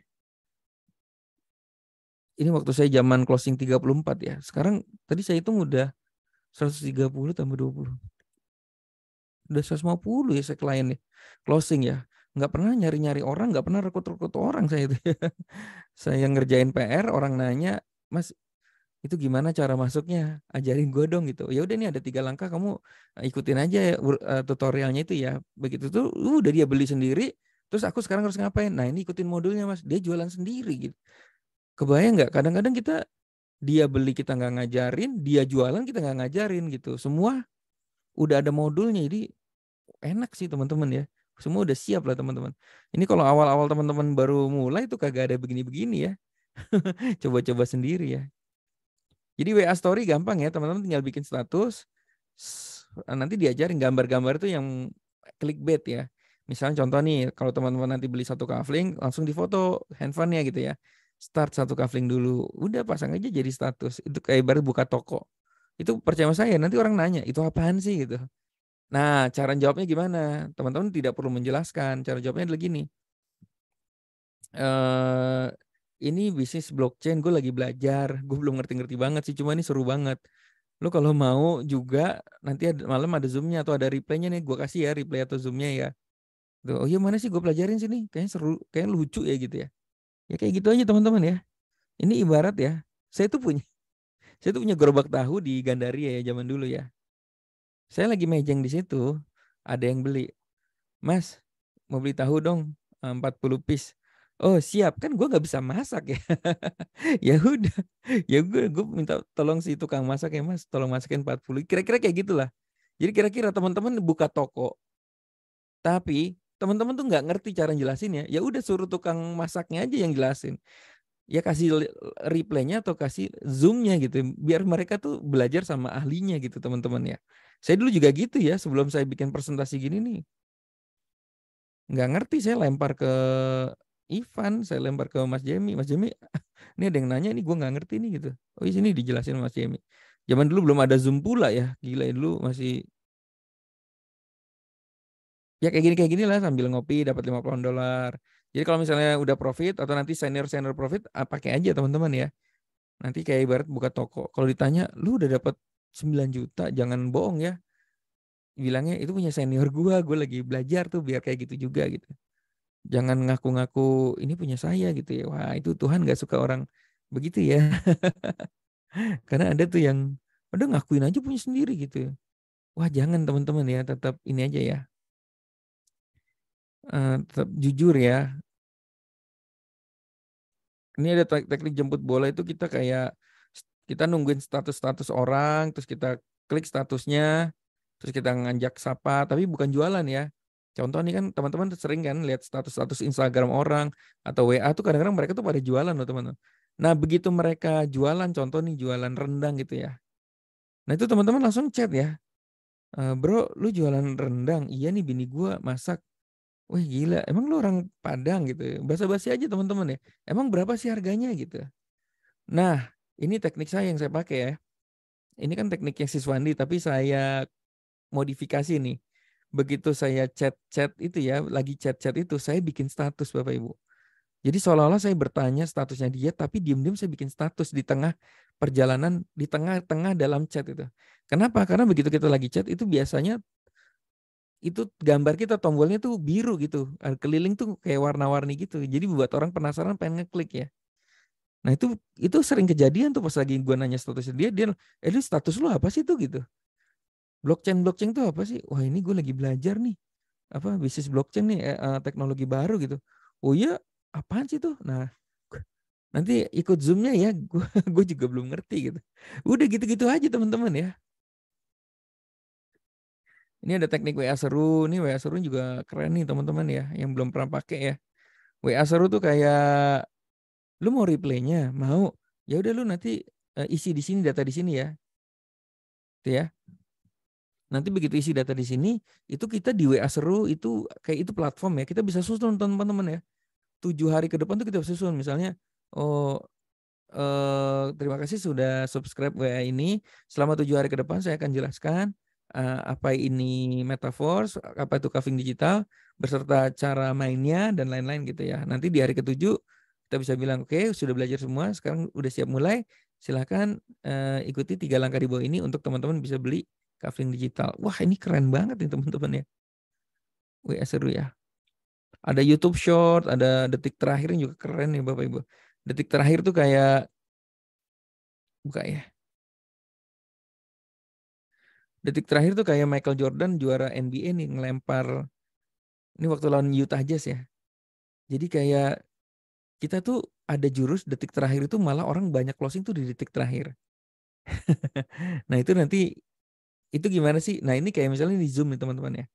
Speaker 2: ini waktu saya zaman closing 34 ya. Sekarang tadi saya hitung udah 130 tambah 20. Udah 150 ya saya klien nih ya. Closing ya. Nggak pernah nyari-nyari orang, nggak pernah rekrut rekrut orang saya itu. Ya. saya ngerjain PR, orang nanya, Mas, itu gimana cara masuknya ajarin gue dong gitu ya udah nih ada tiga langkah kamu eh, ikutin aja ya, eh, tutorialnya itu ya begitu tuh udah dia beli sendiri terus aku sekarang harus ngapain nah ini ikutin modulnya mas dia jualan sendiri gitu Kebayang nggak? Kadang-kadang kita dia beli kita nggak ngajarin, dia jualan kita nggak ngajarin gitu. Semua udah ada modulnya, jadi enak sih teman-teman ya. Semua udah siap lah teman-teman. Ini kalau awal-awal teman-teman baru mulai tuh kagak ada begini-begini ya. Coba-coba sendiri ya. Jadi WA story gampang ya, teman-teman tinggal bikin status. Eh, nanti diajarin gambar-gambar itu yang clickbait ya. Misalnya contoh nih, kalau teman-teman nanti beli satu kafling langsung difoto handphonenya gitu ya start satu kafling dulu udah pasang aja jadi status itu kayak baru buka toko itu percaya saya nanti orang nanya itu apaan sih gitu nah cara jawabnya gimana teman-teman tidak perlu menjelaskan cara jawabnya adalah gini eh ini bisnis blockchain gue lagi belajar gue belum ngerti-ngerti banget sih cuma ini seru banget Lo kalau mau juga nanti ada, malam ada zoomnya atau ada replaynya nih gue kasih ya replay atau zoomnya ya oh iya mana sih gue pelajarin sini kayaknya seru kayaknya lucu ya gitu ya Ya kayak gitu aja teman-teman ya. Ini ibarat ya. Saya tuh punya saya tuh punya gerobak tahu di Gandaria ya zaman dulu ya. Saya lagi mejeng di situ, ada yang beli. Mas, mau beli tahu dong 40 eh, piece. Oh siap kan gue nggak bisa masak ya. ya udah, ya gue gue minta tolong si tukang masak ya mas, tolong masakin 40. Kira-kira kayak gitulah. Jadi kira-kira teman-teman buka toko, tapi teman-teman tuh nggak ngerti cara jelasin ya ya udah suruh tukang masaknya aja yang jelasin ya kasih replaynya atau kasih zoomnya gitu biar mereka tuh belajar sama ahlinya gitu teman-teman ya saya dulu juga gitu ya sebelum saya bikin presentasi gini nih nggak ngerti saya lempar ke Ivan saya lempar ke Mas Jemi Mas Jemi ini ada yang nanya ini gue nggak ngerti nih gitu oh ini dijelasin Mas Jemi zaman dulu belum ada zoom pula ya gila ya dulu masih ya kayak gini kayak gini lah sambil ngopi dapat lima 50 dolar. Jadi kalau misalnya udah profit atau nanti senior senior profit ah, pakai aja teman-teman ya. Nanti kayak ibarat buka toko. Kalau ditanya lu udah dapat 9 juta jangan bohong ya. Bilangnya itu punya senior gua, gua lagi belajar tuh biar kayak gitu juga gitu. Jangan ngaku-ngaku ini punya saya gitu ya. Wah, itu Tuhan gak suka orang begitu ya. Karena ada tuh yang udah ngakuin aja punya sendiri gitu. Wah, jangan teman-teman ya, tetap ini aja ya Eh, jujur ya. Ini ada teknik jemput bola itu kita kayak kita nungguin status-status orang, terus kita klik statusnya, terus kita ngajak sapa, tapi bukan jualan ya. Contoh nih kan teman-teman sering kan lihat status-status Instagram orang atau WA tuh kadang-kadang mereka tuh pada jualan loh teman-teman. Nah begitu mereka jualan, contoh nih jualan rendang gitu ya. Nah itu teman-teman langsung chat ya. Eh, bro, lu jualan rendang? Iya nih bini gue masak. Wih gila, emang lu orang Padang gitu ya? Basa-basi aja teman-teman ya. Emang berapa sih harganya gitu? Nah, ini teknik saya yang saya pakai ya. Ini kan tekniknya Siswandi, tapi saya modifikasi nih. Begitu saya chat-chat itu ya, lagi chat-chat itu, saya bikin status Bapak Ibu. Jadi seolah-olah saya bertanya statusnya dia, tapi diam-diam saya bikin status di tengah perjalanan, di tengah-tengah dalam chat itu. Kenapa? Karena begitu kita lagi chat itu biasanya itu gambar kita tombolnya tuh biru gitu keliling tuh kayak warna-warni gitu jadi buat orang penasaran pengen ngeklik ya nah itu itu sering kejadian tuh pas lagi gue nanya statusnya dia dia eh status lu apa sih tuh gitu blockchain blockchain tuh apa sih wah ini gue lagi belajar nih apa bisnis blockchain nih eh, eh, teknologi baru gitu oh iya apaan sih tuh nah nanti ikut zoomnya ya gue gue juga belum ngerti gitu udah gitu-gitu aja teman-teman ya ini ada teknik WA seru, ini WA seru juga keren nih teman-teman ya, yang belum pernah pakai ya. WA seru tuh kayak lu mau replaynya, mau ya udah lu nanti eh, isi di sini data di sini ya, itu ya. Nanti begitu isi data di sini, itu kita di WA seru itu kayak itu platform ya, kita bisa susun teman-teman ya. Tujuh hari ke depan tuh kita bisa susun misalnya, oh eh, terima kasih sudah subscribe WA ini. Selama tujuh hari ke depan saya akan jelaskan Eh, apa ini metaverse, apa itu cuffing digital, beserta cara mainnya dan lain-lain gitu ya. Nanti di hari ketujuh kita bisa bilang oke okay, sudah belajar semua, sekarang udah siap mulai, silahkan uh, ikuti tiga langkah di bawah ini untuk teman-teman bisa beli cuffing digital. Wah ini keren banget nih teman-teman ya. Wih seru ya. Ada YouTube Short, ada detik terakhir yang juga keren nih ya, Bapak Ibu. Detik terakhir tuh
Speaker 1: kayak buka ya
Speaker 2: detik terakhir tuh kayak Michael Jordan juara NBA nih ngelempar ini waktu lawan Utah Jazz ya. Jadi kayak kita tuh ada jurus detik terakhir itu malah orang banyak closing tuh di detik terakhir. nah itu nanti itu gimana sih? Nah ini kayak misalnya di Zoom nih teman-teman ya.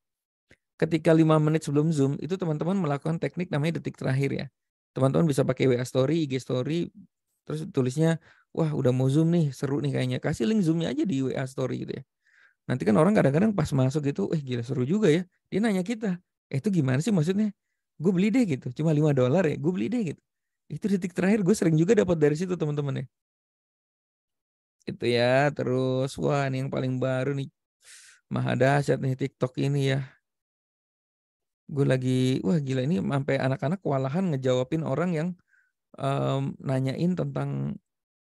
Speaker 2: Ketika lima menit sebelum Zoom itu teman-teman melakukan teknik namanya detik terakhir ya. Teman-teman bisa pakai WA Story, IG Story, terus tulisnya, wah udah mau Zoom nih, seru nih kayaknya. Kasih link Zoomnya aja di WA Story gitu ya Nanti kan orang kadang-kadang pas masuk gitu, eh gila seru juga ya. Dia nanya kita, eh itu gimana sih maksudnya? Gue beli deh gitu, cuma 5 dolar ya, gue beli deh gitu. Itu titik terakhir gue sering juga dapat dari situ teman-teman ya. Itu ya, terus wah ini yang paling baru nih. Maha dahsyat nih TikTok ini ya. Gue lagi, wah gila ini sampai anak-anak kewalahan ngejawabin orang yang um, nanyain tentang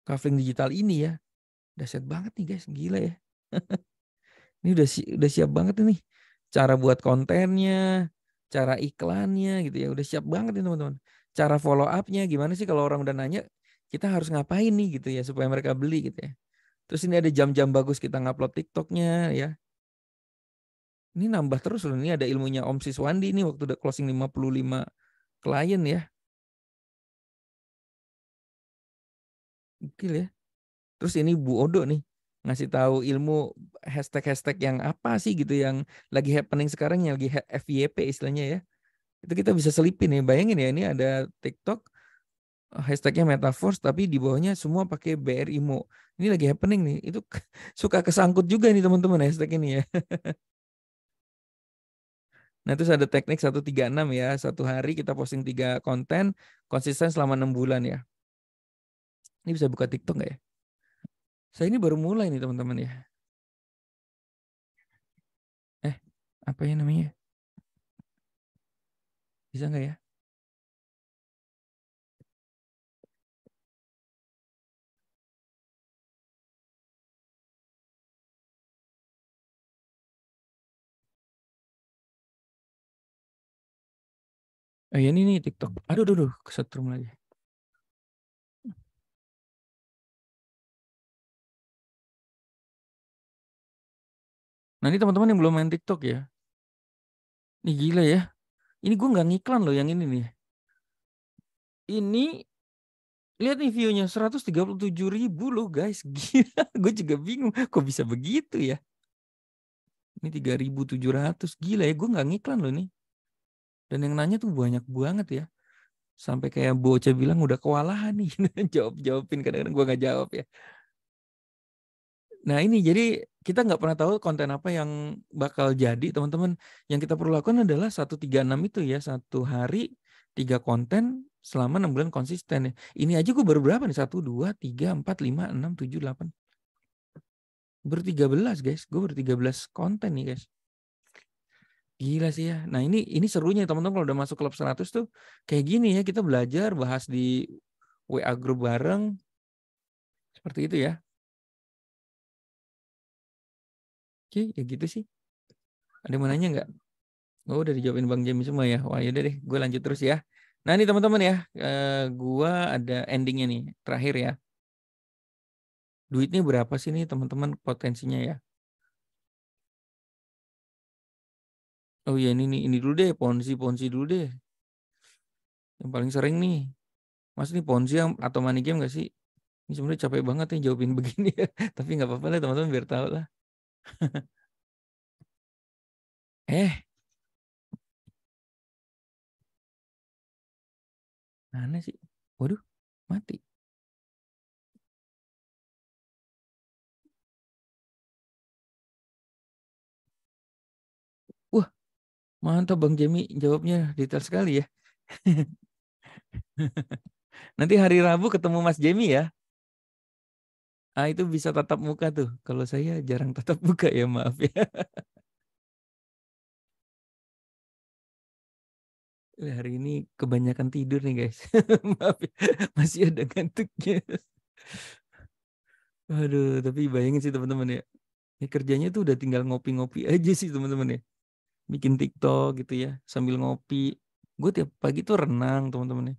Speaker 2: kafling digital ini ya. Dahsyat banget nih guys, gila ya. ini udah si udah siap banget ini cara buat kontennya cara iklannya gitu ya udah siap banget nih teman-teman cara follow upnya gimana sih kalau orang udah nanya kita harus ngapain nih gitu ya supaya mereka beli gitu ya terus ini ada jam-jam bagus kita ngupload tiktoknya ya ini nambah terus loh ini ada ilmunya Om Siswandi ini waktu udah closing
Speaker 1: 55 klien ya
Speaker 2: gokil ya terus ini Bu Odo nih ngasih tahu ilmu hashtag-hashtag yang apa sih gitu yang lagi happening sekarang yang lagi FYP istilahnya ya. Itu kita bisa selipin ya. Bayangin ya ini ada TikTok eh, hashtagnya metaverse tapi di bawahnya semua pakai BRIMO. Ini lagi happening nih. Itu suka kesangkut juga nih teman-teman hashtag ini ya. Nah terus ada teknik 136 ya. Satu hari kita posting tiga konten konsisten selama enam bulan ya. Ini bisa buka TikTok nggak ya? Saya ini baru mulai nih teman-teman ya.
Speaker 3: Eh, apa ya namanya? Bisa nggak ya? Eh, oh, ini iya nih TikTok. Aduh, aduh, aduh, kesetrum lagi.
Speaker 1: Nah ini teman-teman yang belum main TikTok ya. Ini gila ya. Ini gue nggak
Speaker 2: ngiklan loh yang ini nih. Ini lihat nih view-nya 137 ribu loh guys. Gila. Gue juga bingung kok bisa begitu ya. Ini 3.700. Gila ya. Gue nggak ngiklan loh nih. Dan yang nanya tuh banyak banget ya. Sampai kayak bocah bilang udah kewalahan nih. Jawab-jawabin. Kadang-kadang gue gak jawab ya. Nah ini jadi kita nggak pernah tahu konten apa yang bakal jadi teman-teman. Yang kita perlu lakukan adalah 136 itu ya, satu hari tiga konten selama enam bulan konsisten ya. Ini aja gue baru berapa nih? Satu, dua, tiga, empat, lima, enam, tujuh, delapan. ber tiga belas guys. Gue ber tiga belas konten nih guys. Gila sih ya. Nah ini ini serunya teman-teman kalau udah masuk klub 100 tuh kayak gini ya. Kita belajar, bahas di WA group bareng.
Speaker 1: Seperti itu ya.
Speaker 2: Oke, ya gitu sih. Ada yang mau nanya nggak? Oh, udah dijawabin Bang Jamie semua ya. Wah, yaudah deh, gue lanjut terus ya. Nah, ini teman-teman ya, eh, gue ada endingnya nih, terakhir ya. Duitnya berapa sih nih teman-teman potensinya ya?
Speaker 1: Oh iya, ini, ini, ini dulu deh, ponzi-ponzi dulu deh.
Speaker 2: Yang paling sering nih. Mas ini ponzi atau money game gak sih? Ini sebenarnya capek banget nih jawabin begini ya. Tapi nggak apa-apa lah teman-teman biar tahu lah.
Speaker 3: eh. Mana sih? Waduh, mati.
Speaker 1: Wah, mantap Bang Jemi jawabnya detail
Speaker 2: sekali ya. Nanti hari Rabu ketemu Mas Jemi ya. Ah itu bisa tatap muka tuh. Kalau saya jarang tatap muka ya maaf ya. Hari ini kebanyakan tidur nih guys. maaf ya. Masih ada ngantuknya. Aduh, tapi bayangin sih teman-teman ya. ya. kerjanya tuh udah tinggal ngopi-ngopi aja sih teman-teman ya. Bikin TikTok gitu ya, sambil ngopi. Gue tiap pagi tuh renang teman-teman ya.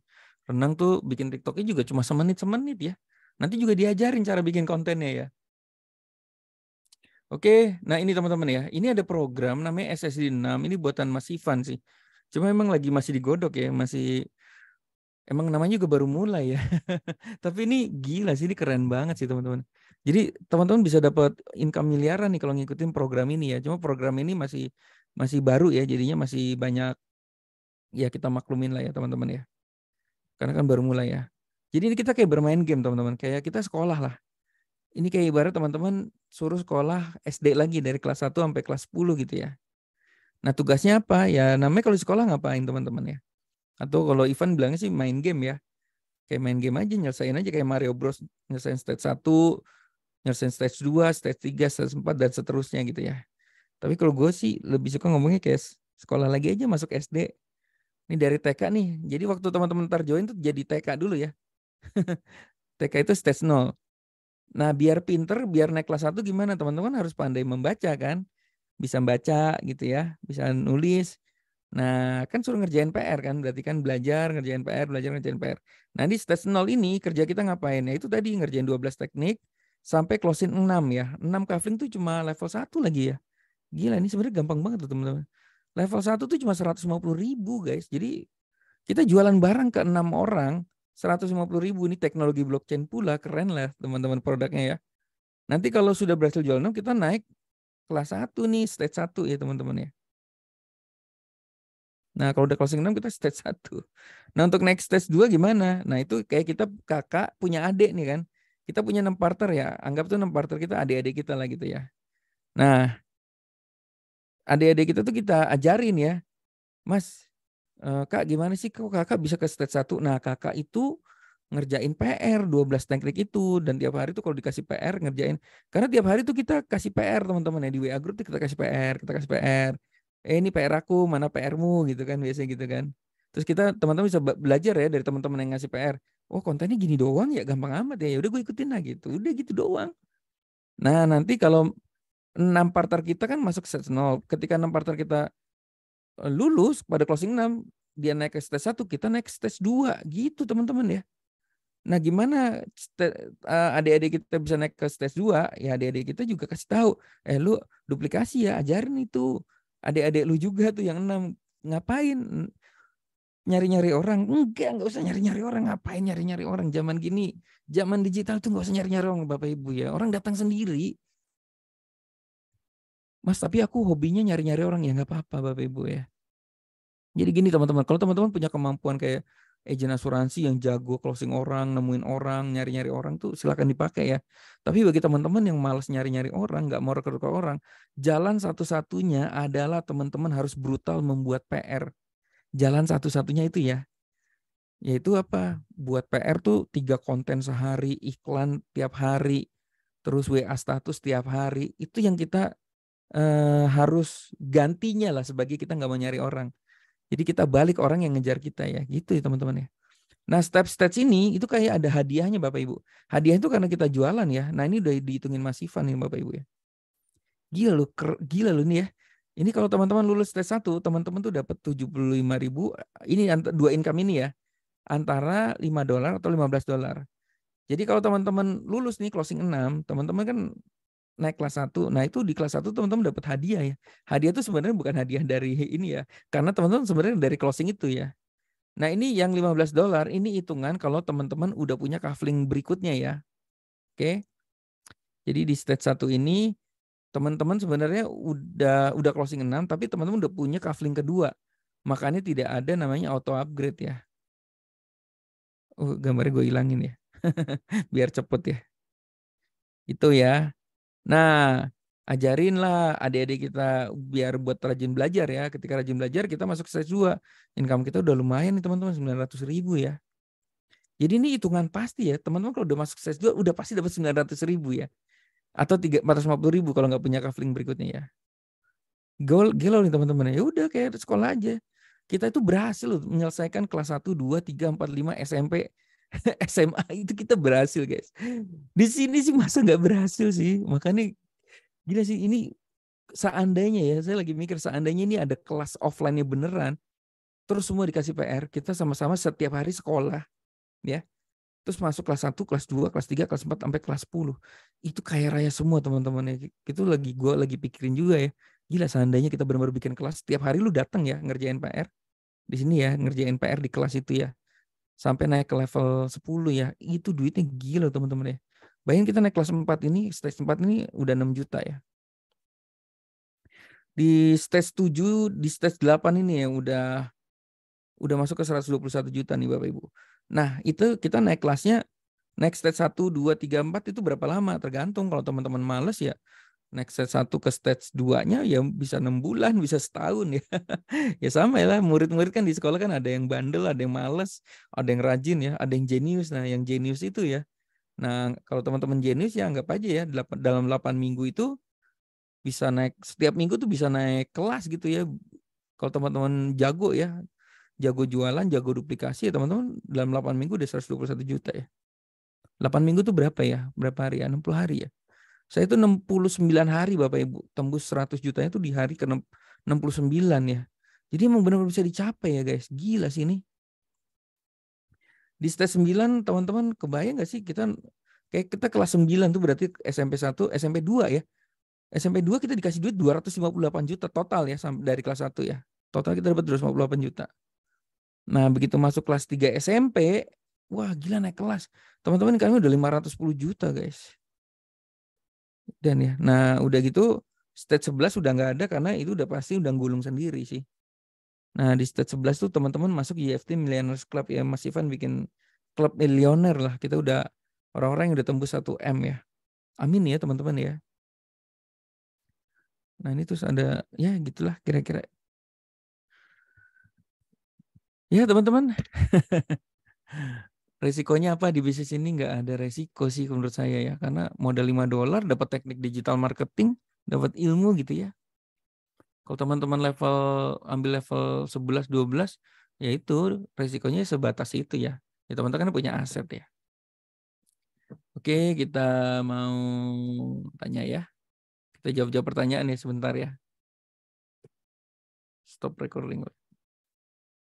Speaker 2: Renang tuh bikin TikToknya juga cuma semenit-semenit ya Nanti juga diajarin cara bikin kontennya ya. Oke, nah ini teman-teman ya. Ini ada program namanya SSD 6. Ini buatan Mas Ivan sih. Cuma emang lagi masih digodok ya, masih emang namanya juga baru mulai ya. Tapi ini gila sih, ini keren banget sih teman-teman. Jadi teman-teman bisa dapat income miliaran nih kalau ngikutin program ini ya. Cuma program ini masih masih baru ya, jadinya masih banyak ya kita maklumin lah ya teman-teman ya. Karena kan baru mulai ya. Jadi ini kita kayak bermain game teman-teman, kayak kita sekolah lah. Ini kayak ibarat teman-teman suruh sekolah SD lagi dari kelas 1 sampai kelas 10 gitu ya. Nah tugasnya apa? Ya namanya kalau sekolah ngapain teman-teman ya? Atau kalau Ivan bilangnya sih main game ya. Kayak main game aja, nyelesain aja kayak Mario Bros. Nyelesain stage 1, nyelesain stage 2, stage 3, stage 4, dan seterusnya gitu ya. Tapi kalau gue sih lebih suka ngomongnya kayak sekolah lagi aja masuk SD. Ini dari TK nih. Jadi waktu teman-teman ntar join tuh jadi TK dulu ya TK itu stage 0. Nah, biar pinter, biar naik kelas 1 gimana? Teman-teman harus pandai membaca kan? Bisa baca gitu ya, bisa nulis. Nah, kan suruh ngerjain PR kan, berarti kan belajar, ngerjain PR, belajar, ngerjain PR. Nah, di stage 0 ini kerja kita ngapain? Ya itu tadi ngerjain 12 teknik sampai closing 6 ya. 6 covering tuh cuma level 1 lagi ya. Gila, ini sebenarnya gampang banget tuh teman-teman. Level 1 tuh cuma 150 ribu guys. Jadi kita jualan barang ke 6 orang, 150 ribu ini teknologi blockchain pula keren lah teman-teman produknya ya. Nanti kalau sudah berhasil jual 6 kita naik kelas 1 nih stage 1 ya teman-teman ya. Nah kalau udah closing 6 kita stage 1. Nah untuk next stage 2 gimana? Nah itu kayak kita kakak punya adik nih kan. Kita punya 6 partner ya. Anggap tuh 6 partner kita adik-adik kita lah gitu ya. Nah adik-adik kita tuh kita ajarin ya. Mas Eh, kak gimana sih kok kakak bisa ke stage 1? Nah kakak itu ngerjain PR 12 teknik itu dan tiap hari itu kalau dikasih PR ngerjain karena tiap hari itu kita kasih PR teman-teman ya di WA group kita kasih PR kita kasih PR eh ini PR aku mana PRmu gitu kan biasanya gitu kan terus kita teman-teman bisa belajar ya dari teman-teman yang ngasih PR oh kontennya gini doang ya gampang amat ya, ya udah gue ikutin lah gitu udah gitu doang nah nanti kalau enam partner kita kan masuk set nol ketika enam partner kita Eh, lulus pada closing 6 dia naik ke stage 1 kita naik ke stage 2 gitu teman-teman ya nah gimana eh, adik-adik kita bisa naik ke stage 2 ya adik-adik kita juga kasih tahu eh lu duplikasi ya ajarin itu adik-adik lu juga tuh yang 6 ngapain nyari-nyari orang enggak enggak usah nyari-nyari orang ngapain nyari-nyari orang zaman gini zaman digital tuh enggak usah nyari-nyari orang bapak ibu ya orang datang sendiri Mas, tapi aku hobinya nyari-nyari orang ya nggak apa-apa Bapak Ibu ya. Jadi gini teman-teman, kalau teman-teman punya kemampuan kayak agen asuransi yang jago closing orang, nemuin orang, nyari-nyari orang tuh silakan dipakai ya. Tapi bagi teman-teman yang malas nyari-nyari orang, nggak mau rekrut orang, jalan satu-satunya adalah teman-teman harus brutal membuat PR. Jalan satu-satunya itu ya. Yaitu apa? Buat PR tuh tiga konten sehari, iklan tiap hari, terus WA status tiap hari. Itu yang kita uh, harus gantinya lah sebagai kita nggak mau nyari orang. Jadi kita balik orang yang ngejar kita ya, gitu ya teman-teman ya. Nah, step step ini itu kayak ada hadiahnya Bapak Ibu. Hadiah itu karena kita jualan ya. Nah, ini udah dihitungin Mas Ivan nih Bapak Ibu ya. Gila lu, gila lu nih ya. Ini kalau teman-teman lulus tes satu teman-teman tuh dapat 75 ribu. Ini dua income ini ya. Antara 5 dolar atau 15 dolar. Jadi kalau teman-teman lulus nih closing 6, teman-teman kan naik kelas 1. Nah, itu di kelas 1 teman-teman dapat hadiah ya. Hadiah itu sebenarnya bukan hadiah dari ini ya. Karena teman-teman sebenarnya dari closing itu ya. Nah, ini yang 15 dolar ini hitungan kalau teman-teman udah punya kafling berikutnya ya. Oke. Jadi di stage 1 ini teman-teman sebenarnya udah udah closing 6 tapi teman-teman udah punya kafling kedua. Makanya tidak ada namanya auto upgrade ya. Oh, gambarnya gue hilangin ya. Biar cepet ya. Itu ya. Nah, ajarinlah adik-adik kita biar buat rajin belajar ya. Ketika rajin belajar kita masuk stage 2. Income kita udah lumayan nih teman-teman 900 ribu ya. Jadi ini hitungan pasti ya. Teman-teman kalau udah masuk stage 2 udah pasti dapat 900 ribu ya. Atau puluh ribu kalau nggak punya kafling berikutnya ya. Gol, gelo nih teman-teman. Ya. ya udah kayak sekolah aja. Kita itu berhasil menyelesaikan kelas 1, 2, 3, 4, 5 SMP SMA itu kita berhasil guys. Di sini sih masa nggak berhasil sih. Makanya gila sih ini seandainya ya saya lagi mikir seandainya ini ada kelas offline-nya beneran. Terus semua dikasih PR, kita sama-sama setiap hari sekolah ya. Terus masuk kelas 1, kelas 2, kelas 3, kelas 4 sampai kelas 10. Itu kaya raya semua teman-teman ya. Itu lagi gua lagi pikirin juga ya. Gila seandainya kita benar-benar bikin kelas setiap hari lu datang ya ngerjain PR. Di sini ya ngerjain PR di kelas itu ya sampai naik ke level 10 ya itu duitnya gila teman-teman ya bayangin kita naik kelas 4 ini stage 4 ini udah 6 juta ya di stage 7 di stage 8 ini ya udah udah masuk ke 121 juta nih Bapak Ibu nah itu kita naik kelasnya naik stage 1 2 3 4 itu berapa lama tergantung kalau teman-teman males ya next stage 1 ke stage 2-nya ya bisa enam bulan, bisa setahun ya. ya sama ya lah, murid-murid kan di sekolah kan ada yang bandel, ada yang males, ada yang rajin ya, ada yang jenius. Nah, yang jenius itu ya. Nah, kalau teman-teman jenius ya anggap aja ya dalam 8 minggu itu bisa naik setiap minggu tuh bisa naik kelas gitu ya. Kalau teman-teman jago ya, jago jualan, jago duplikasi ya teman-teman dalam 8 minggu udah 121 juta ya. 8 minggu tuh berapa ya? Berapa hari ya? 60 hari ya saya itu 69 hari Bapak Ibu, tembus 100 jutanya itu di hari ke 69 ya. Jadi emang benar-benar bisa dicapai ya guys. Gila sih ini. Di stage 9 teman-teman kebayang gak sih kita kayak kita kelas 9 tuh berarti SMP 1, SMP 2 ya. SMP 2 kita dikasih duit 258 juta total ya dari kelas 1 ya. Total kita dapat 258 juta. Nah, begitu masuk kelas 3 SMP, wah gila naik kelas. Teman-teman kami udah 510 juta, guys. Dan ya, nah udah gitu stage 11 sudah nggak ada karena itu udah pasti udah gulung sendiri sih. Nah di stage 11 tuh teman-teman masuk YFT e Millionaires Club ya Mas Ivan bikin klub milioner lah. Kita udah orang-orang yang udah tembus 1 M ya. Amin ya teman-teman ya. Nah ini terus ada ya gitulah kira-kira. Ya teman-teman. Resikonya apa di bisnis ini nggak ada resiko sih menurut saya ya karena modal 5 dolar dapat teknik digital marketing dapat ilmu gitu ya kalau teman-teman level ambil level 11 12 ya itu resikonya sebatas itu ya ya teman-teman kan punya aset ya Oke, kita mau tanya ya. Kita jawab-jawab pertanyaan ya
Speaker 1: sebentar ya. Stop recording.